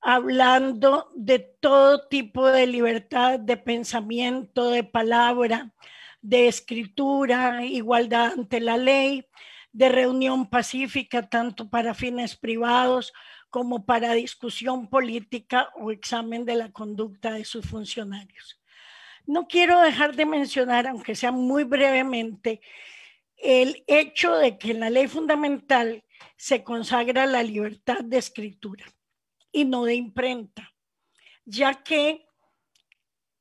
hablando de todo tipo de libertad de pensamiento, de palabra, de escritura, igualdad ante la ley, de reunión pacífica tanto para fines privados como para discusión política o examen de la conducta de sus funcionarios. No quiero dejar de mencionar, aunque sea muy brevemente, el hecho de que en la ley fundamental se consagra la libertad de escritura y no de imprenta, ya que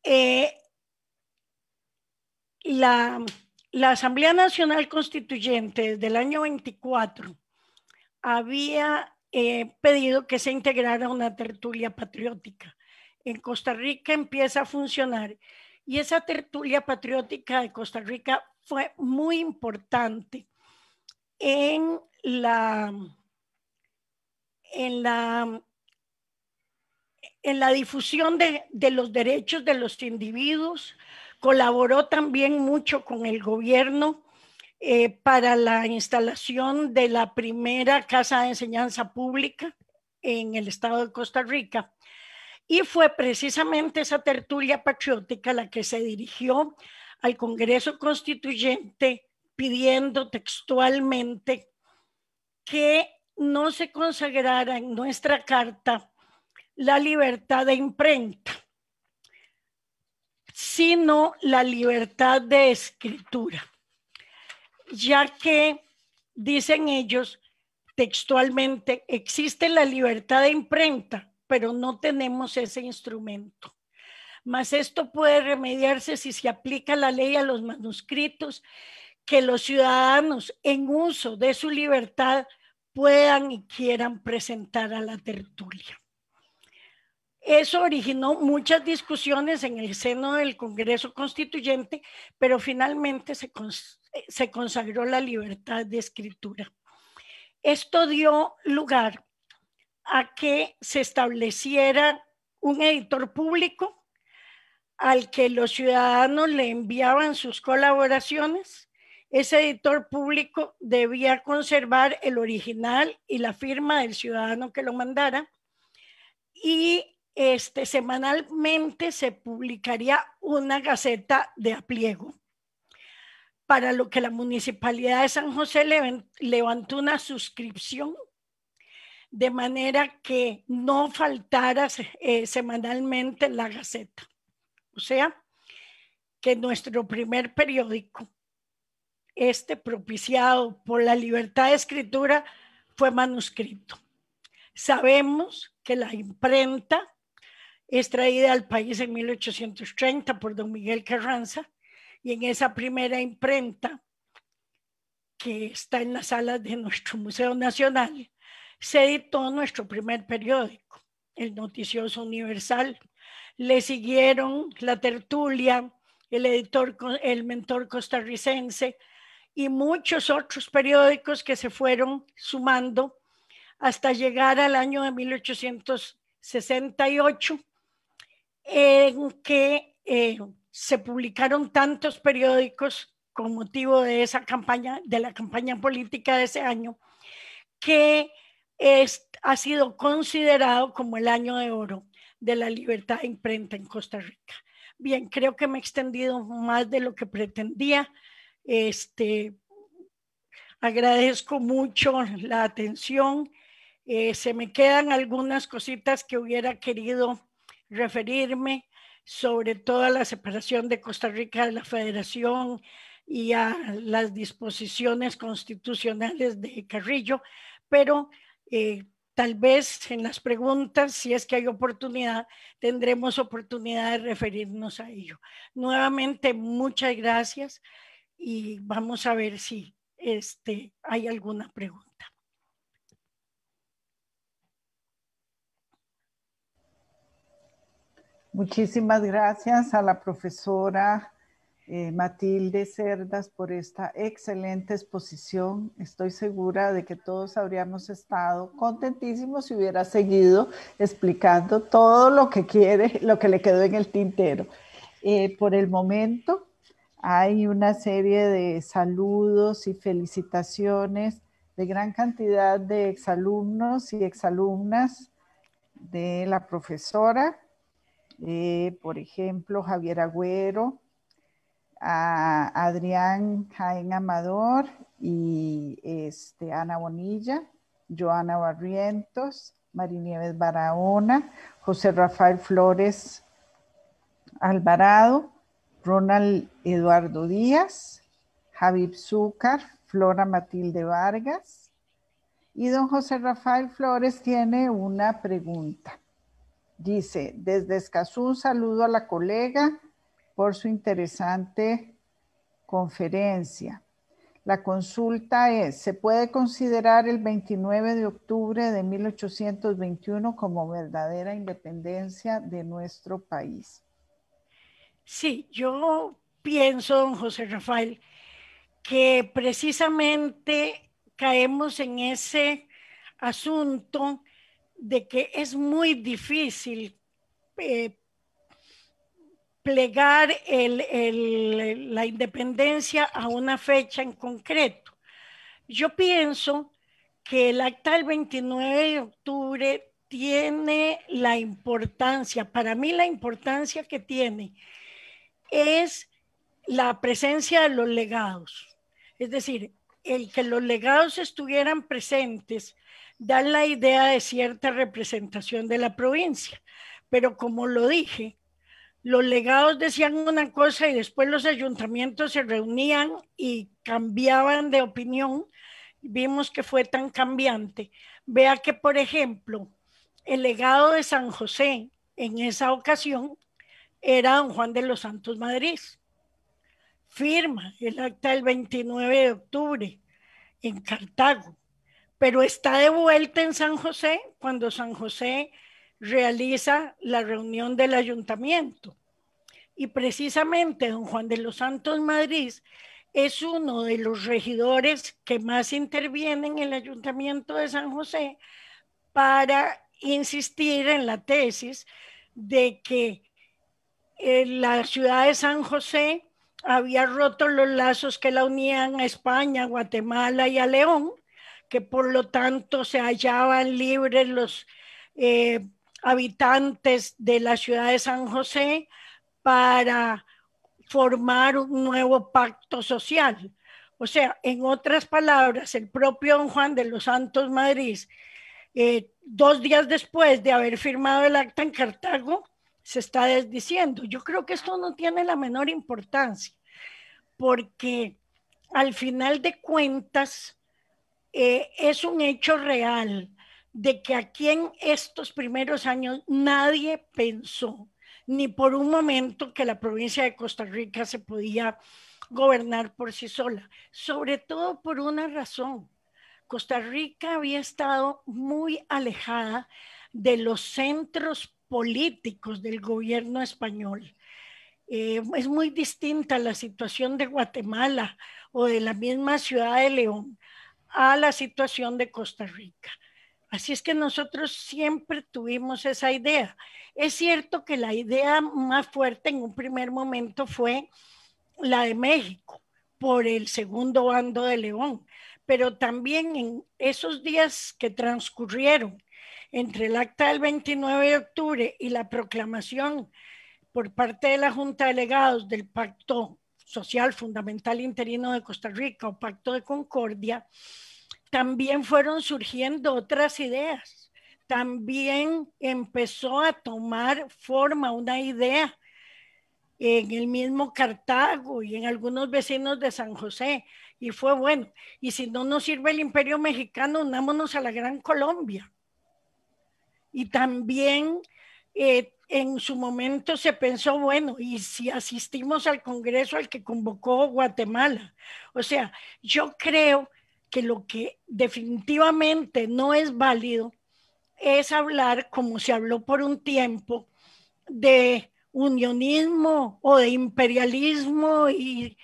eh, la, la, Asamblea Nacional Constituyente desde el año 24 había eh, pedido que se integrara una tertulia patriótica. En Costa Rica empieza a funcionar y esa tertulia patriótica de Costa Rica fue muy importante en la, en la, en la difusión de, de los derechos de los individuos, colaboró también mucho con el gobierno eh, para la instalación de la primera casa de enseñanza pública en el estado de Costa Rica. Y fue precisamente esa tertulia patriótica la que se dirigió al Congreso Constituyente pidiendo textualmente que no se consagrara en nuestra carta la libertad de imprenta, sino la libertad de escritura ya que, dicen ellos textualmente, existe la libertad de imprenta, pero no tenemos ese instrumento. Mas esto puede remediarse si se aplica la ley a los manuscritos que los ciudadanos en uso de su libertad puedan y quieran presentar a la tertulia. Eso originó muchas discusiones en el seno del Congreso Constituyente, pero finalmente se, eh, se consagró la libertad de escritura. Esto dio lugar a que se estableciera un editor público al que los ciudadanos le enviaban sus colaboraciones. Ese editor público debía conservar el original y la firma del ciudadano que lo mandara. Y este, semanalmente se publicaría una gaceta de apliego para lo que la Municipalidad de San José levantó una suscripción de manera que no faltara eh, semanalmente la Gaceta. O sea, que nuestro primer periódico, este propiciado por la libertad de escritura, fue manuscrito. Sabemos que la imprenta es traída al país en 1830 por don Miguel Carranza y en esa primera imprenta, que está en las salas de nuestro Museo Nacional, se editó nuestro primer periódico, el Noticioso Universal. Le siguieron la tertulia, el editor, el mentor costarricense y muchos otros periódicos que se fueron sumando hasta llegar al año de 1868, en que eh, se publicaron tantos periódicos con motivo de esa campaña, de la campaña política de ese año, que ha sido considerado como el año de oro de la libertad de imprenta en Costa Rica. Bien, creo que me he extendido más de lo que pretendía. Este, agradezco mucho la atención. Eh, se me quedan algunas cositas que hubiera querido referirme sobre toda la separación de Costa Rica de la Federación y a las disposiciones constitucionales de Carrillo, pero eh, tal vez en las preguntas, si es que hay oportunidad, tendremos oportunidad de referirnos a ello. Nuevamente, muchas gracias y vamos a ver si este, hay alguna pregunta. Muchísimas gracias a la profesora eh, Matilde Cerdas por esta excelente exposición. Estoy segura de que todos habríamos estado contentísimos si hubiera seguido explicando todo lo que quiere, lo que le quedó en el tintero. Eh, por el momento hay una serie de saludos y felicitaciones de gran cantidad de exalumnos y exalumnas de la profesora eh, por ejemplo, Javier Agüero, Adrián Jaén Amador y este, Ana Bonilla, Joana Barrientos, Marinieves Barahona, José Rafael Flores Alvarado, Ronald Eduardo Díaz, Javier Zúcar, Flora Matilde Vargas. Y don José Rafael Flores tiene una pregunta. Dice, desde Escazú un saludo a la colega por su interesante conferencia. La consulta es, ¿se puede considerar el 29 de octubre de 1821 como verdadera independencia de nuestro país? Sí, yo pienso, don José Rafael, que precisamente caemos en ese asunto de que es muy difícil eh, plegar la independencia a una fecha en concreto. Yo pienso que el acta del 29 de octubre tiene la importancia, para mí la importancia que tiene es la presencia de los legados. Es decir, el que los legados estuvieran presentes dan la idea de cierta representación de la provincia. Pero como lo dije, los legados decían una cosa y después los ayuntamientos se reunían y cambiaban de opinión. Vimos que fue tan cambiante. Vea que, por ejemplo, el legado de San José en esa ocasión era don Juan de los Santos Madrid. Firma el acta del 29 de octubre en Cartago pero está de vuelta en San José cuando San José realiza la reunión del ayuntamiento. Y precisamente don Juan de los Santos Madrid es uno de los regidores que más intervienen en el ayuntamiento de San José para insistir en la tesis de que eh, la ciudad de San José había roto los lazos que la unían a España, Guatemala y a León, que por lo tanto se hallaban libres los eh, habitantes de la ciudad de San José para formar un nuevo pacto social. O sea, en otras palabras, el propio don Juan de los Santos Madrid, eh, dos días después de haber firmado el acta en Cartago, se está desdiciendo. Yo creo que esto no tiene la menor importancia, porque al final de cuentas, eh, es un hecho real de que aquí en estos primeros años nadie pensó ni por un momento que la provincia de Costa Rica se podía gobernar por sí sola, sobre todo por una razón. Costa Rica había estado muy alejada de los centros políticos del gobierno español. Eh, es muy distinta la situación de Guatemala o de la misma ciudad de León, a la situación de Costa Rica. Así es que nosotros siempre tuvimos esa idea. Es cierto que la idea más fuerte en un primer momento fue la de México por el segundo bando de León, pero también en esos días que transcurrieron entre el acta del 29 de octubre y la proclamación por parte de la Junta de Legados del Pacto Social Fundamental Interino de Costa Rica o Pacto de Concordia, también fueron surgiendo otras ideas. También empezó a tomar forma una idea en el mismo Cartago y en algunos vecinos de San José. Y fue bueno. Y si no nos sirve el imperio mexicano, unámonos a la Gran Colombia. Y también eh, en su momento se pensó, bueno, ¿y si asistimos al Congreso al que convocó Guatemala? O sea, yo creo que lo que definitivamente no es válido es hablar, como se habló por un tiempo, de unionismo o de imperialismo y,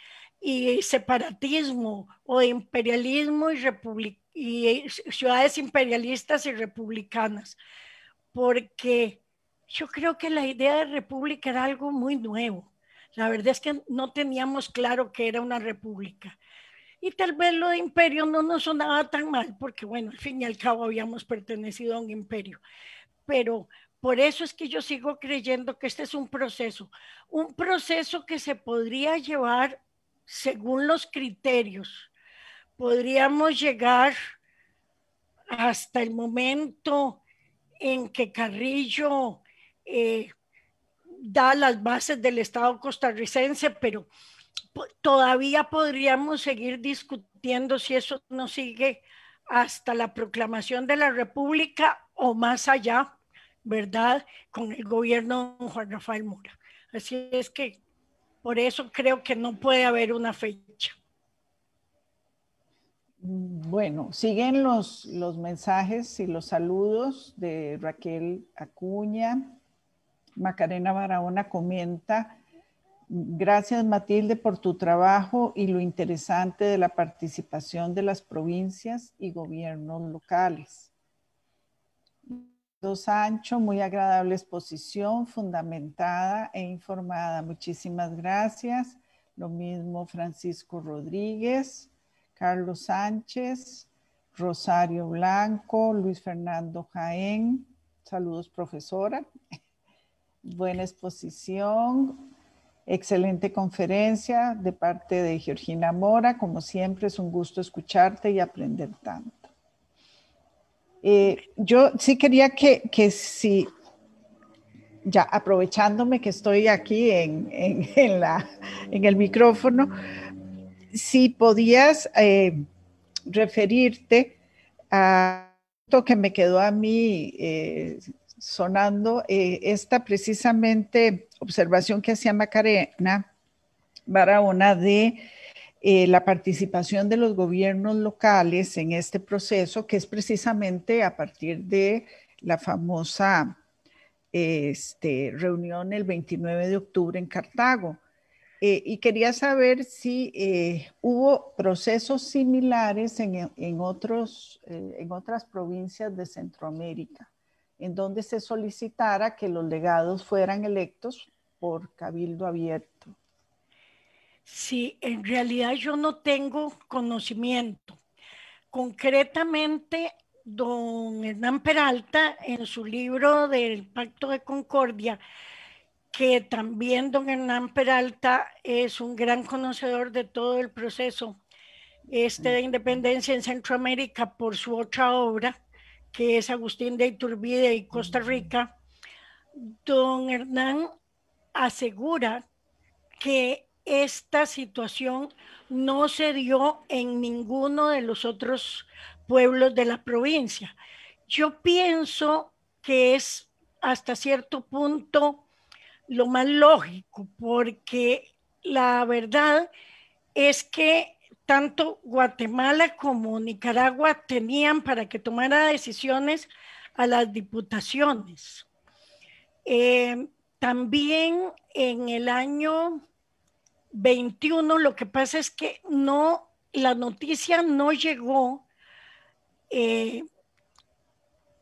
separatismo o de imperialismo y, y ciudades imperialistas y republicanas, porque yo creo que la idea de república era algo muy nuevo. La verdad es que no teníamos claro que era una república. Y tal vez lo de imperio no nos sonaba tan mal, porque bueno, al fin y al cabo habíamos pertenecido a un imperio. Pero por eso es que yo sigo creyendo que este es un proceso, un proceso que se podría llevar según los criterios. Podríamos llegar hasta el momento en que Carrillo eh, da las bases del Estado costarricense, pero todavía podríamos seguir discutiendo si eso no sigue hasta la proclamación de la República o más allá, ¿verdad? Con el gobierno de Juan Rafael Mora. Así es que por eso creo que no puede haber una fecha. Bueno, siguen los, los mensajes y los saludos de Raquel Acuña, Macarena Barahona comenta, gracias Matilde por tu trabajo y lo interesante de la participación de las provincias y gobiernos locales. Dos Sancho, muy agradable exposición, fundamentada e informada. Muchísimas gracias. Lo mismo Francisco Rodríguez, Carlos Sánchez, Rosario Blanco, Luis Fernando Jaén. Saludos, profesora buena exposición, excelente conferencia de parte de Georgina Mora. Como siempre, es un gusto escucharte y aprender tanto. Eh, yo sí quería que, que si, ya aprovechándome que estoy aquí en, la, en el micrófono, si podías eh, referirte a esto que me quedó a mí eh, sonando eh, esta precisamente observación que hacía Macarena Barahona de eh, la participación de los gobiernos locales en este proceso, que es precisamente a partir de la famosa este, reunión el 29 de octubre en Cartago. Eh, y quería saber si hubo procesos similares en, otros, en otras provincias de Centroamérica en donde se solicitara que los legados fueran electos por cabildo abierto. Sí, en realidad yo no tengo conocimiento. Concretamente, don Hernán Peralta, en su libro del Pacto de Concordia, que también don Hernán Peralta es un gran conocedor de todo el proceso este de independencia en Centroamérica por su otra obra, que es Agustín de Iturbide y Costa Rica, don Hernán asegura que esta situación no se dio en ninguno de los otros pueblos de la provincia. Yo pienso que es hasta cierto punto lo más lógico, porque la verdad es que tanto Guatemala como Nicaragua tenían para que tomara decisiones a las diputaciones. Em, también en el año 21, lo que pasa es que no, la noticia no llegó, eh,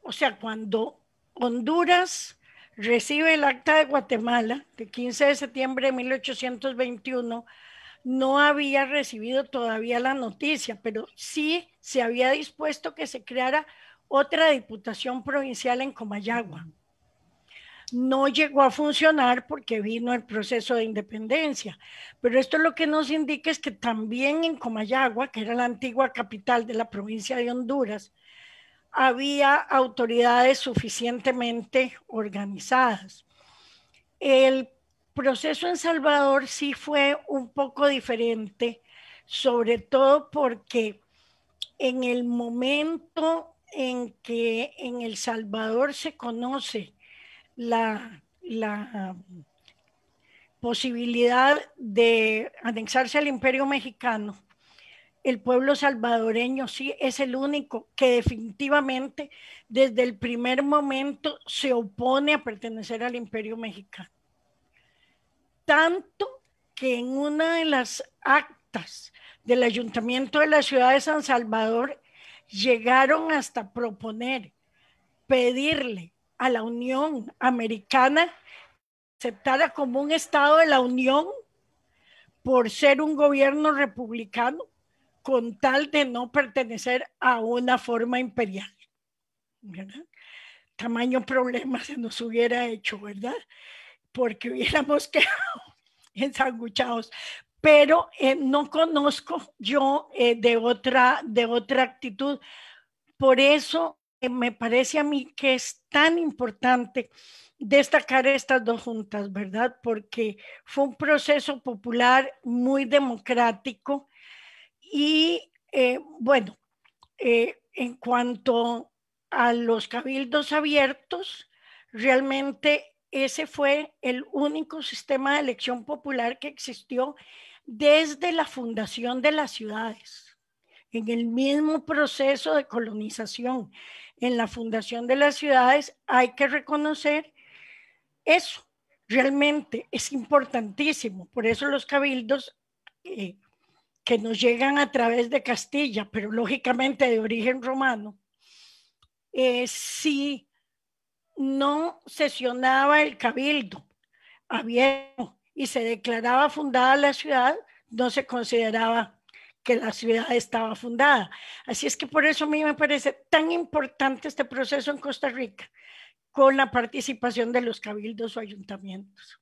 o sea, cuando Honduras recibe el acta de Guatemala de 15 de septiembre de 1821, no había recibido todavía la noticia, pero sí se había dispuesto que se creara otra diputación provincial en Comayagua. No llegó a funcionar porque vino el proceso de independencia, pero esto lo que nos indica es que también en Comayagua, que era la antigua capital de la provincia de Honduras, había autoridades suficientemente organizadas. El proceso en Salvador sí fue un poco diferente, sobre todo porque en el momento en que en El Salvador se conoce la, la posibilidad de anexarse al imperio mexicano, el pueblo salvadoreño sí es el único que definitivamente desde el primer momento se opone a pertenecer al imperio mexicano tanto que en una de las actas del Ayuntamiento de la Ciudad de San Salvador llegaron hasta proponer pedirle a la Unión Americana aceptara como un Estado de la Unión por ser un gobierno republicano con tal de no pertenecer a una forma imperial. Tamaño problema se nos hubiera hecho, ¿verdad? porque hubiéramos [laughs] quedado ensanguchados. Pero eh, no conozco yo eh, de, otra, de otra actitud. Por eso eh, me parece a mí que es tan importante destacar estas dos juntas, ¿verdad? Porque fue un proceso popular muy democrático y bueno, en cuanto a los cabildos abiertos, realmente ese fue el único sistema de elección popular que existió desde la fundación de las ciudades, en el mismo proceso de colonización. En la fundación de las ciudades hay que reconocer eso. Realmente es importantísimo. Por eso los cabildos eh, que nos llegan a través de Castilla, pero lógicamente de origen romano, eh, sí no sesionaba el cabildo abierto y se declaraba fundada la ciudad, no se consideraba que la ciudad estaba fundada. Así es que por eso a mí me parece tan importante este proceso en Costa Rica, con la participación de los cabildos o ayuntamientos.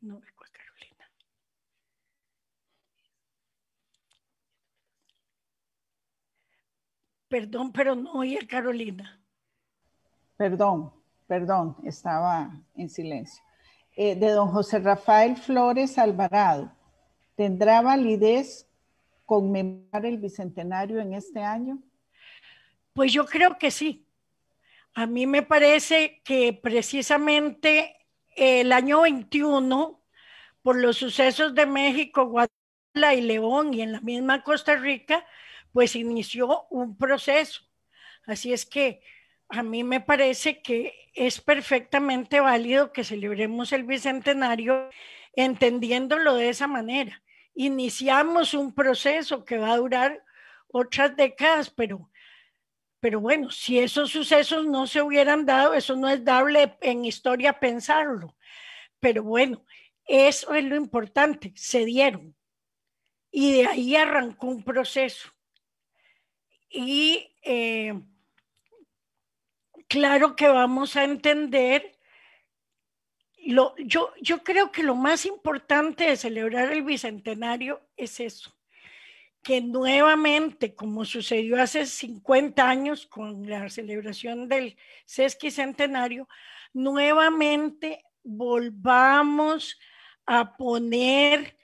No, Carolina. Perdón, pero no oye Carolina. Perdón, perdón, estaba en silencio. Eh, de don José Rafael Flores Alvarado. ¿Tendrá validez conmemorar el bicentenario en este año? Pues yo creo que sí. A mí me parece que precisamente el año 21, por los sucesos de México, Guatemala y León y en la misma Costa Rica, pues inició un proceso. Así es que a mí me parece que es perfectamente válido que celebremos el Bicentenario entendiéndolo de esa manera. Iniciamos un proceso que va a durar otras décadas, pero, pero bueno, si esos sucesos no se hubieran dado, eso no es dable en historia pensarlo. Pero bueno, eso es lo importante, se dieron. Y de ahí arrancó un proceso y eh, claro que vamos a entender, yo, creo que lo más importante de celebrar el Bicentenario es eso, que nuevamente, como sucedió hace 50 años con la celebración del sesquicentenario, nuevamente volvamos a poner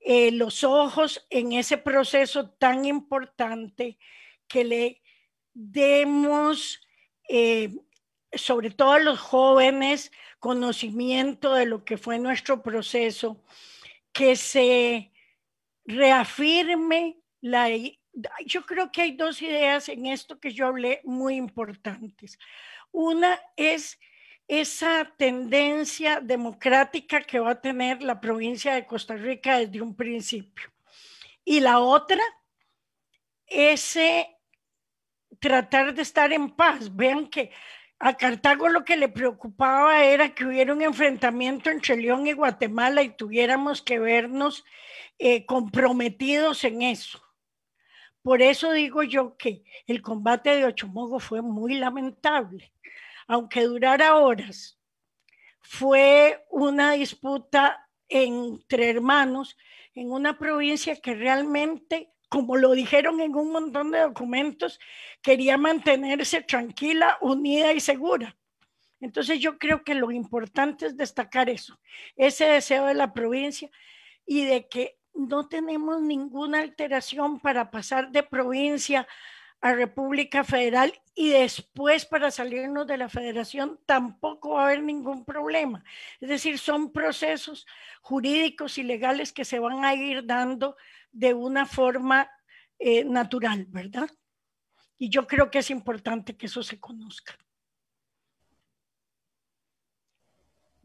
eh, los ojos en ese proceso tan importante que le demos, eh, sobre todo a los jóvenes, conocimiento de lo que fue nuestro proceso, que se reafirme la... Yo creo que hay dos ideas en esto que yo hablé muy importantes. Una es esa tendencia democrática que va a tener la provincia de Costa Rica desde un principio. Y la otra, ese tratar de estar en paz. Vean que a Cartago lo que le preocupaba era que hubiera un enfrentamiento entre León y Guatemala y tuviéramos que vernos eh, comprometidos en eso. Por eso digo yo que el combate de Ochomogo fue muy lamentable, aunque durara horas. Fue una disputa entre hermanos en una provincia que realmente como lo dijeron en un montón de documentos, quería mantenerse tranquila, unida y segura. Entonces yo creo que lo importante es destacar eso, ese deseo de la provincia y de que no tenemos ninguna alteración para pasar de provincia a República Federal y después para salirnos de la federación tampoco va a haber ningún problema. Es decir, son procesos jurídicos y legales que se van a ir dando de una forma eh, natural, ¿verdad? Y yo creo que es importante que eso se conozca.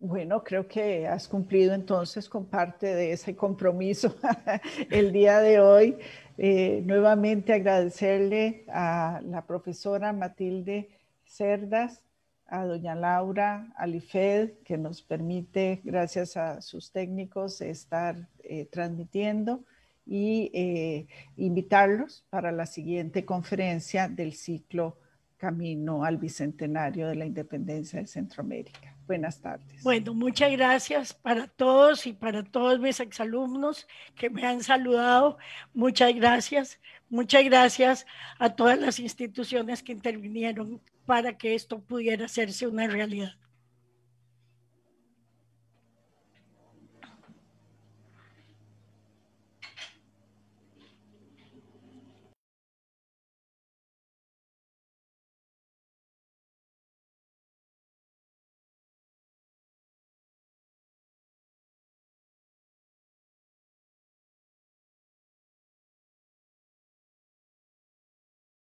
Bueno, creo que has cumplido entonces con parte de ese compromiso [laughs] el día de hoy. Eh, nuevamente agradecerle a la profesora Matilde Cerdas, a doña Laura Alifed, que nos permite, gracias a sus técnicos, estar eh, transmitiendo y eh, invitarlos para la siguiente conferencia del ciclo Camino al Bicentenario de la Independencia de Centroamérica. Buenas tardes. Bueno, muchas gracias para todos y para todos mis exalumnos que me han saludado. Muchas gracias. Muchas gracias a todas las instituciones que intervinieron para que esto pudiera hacerse una realidad.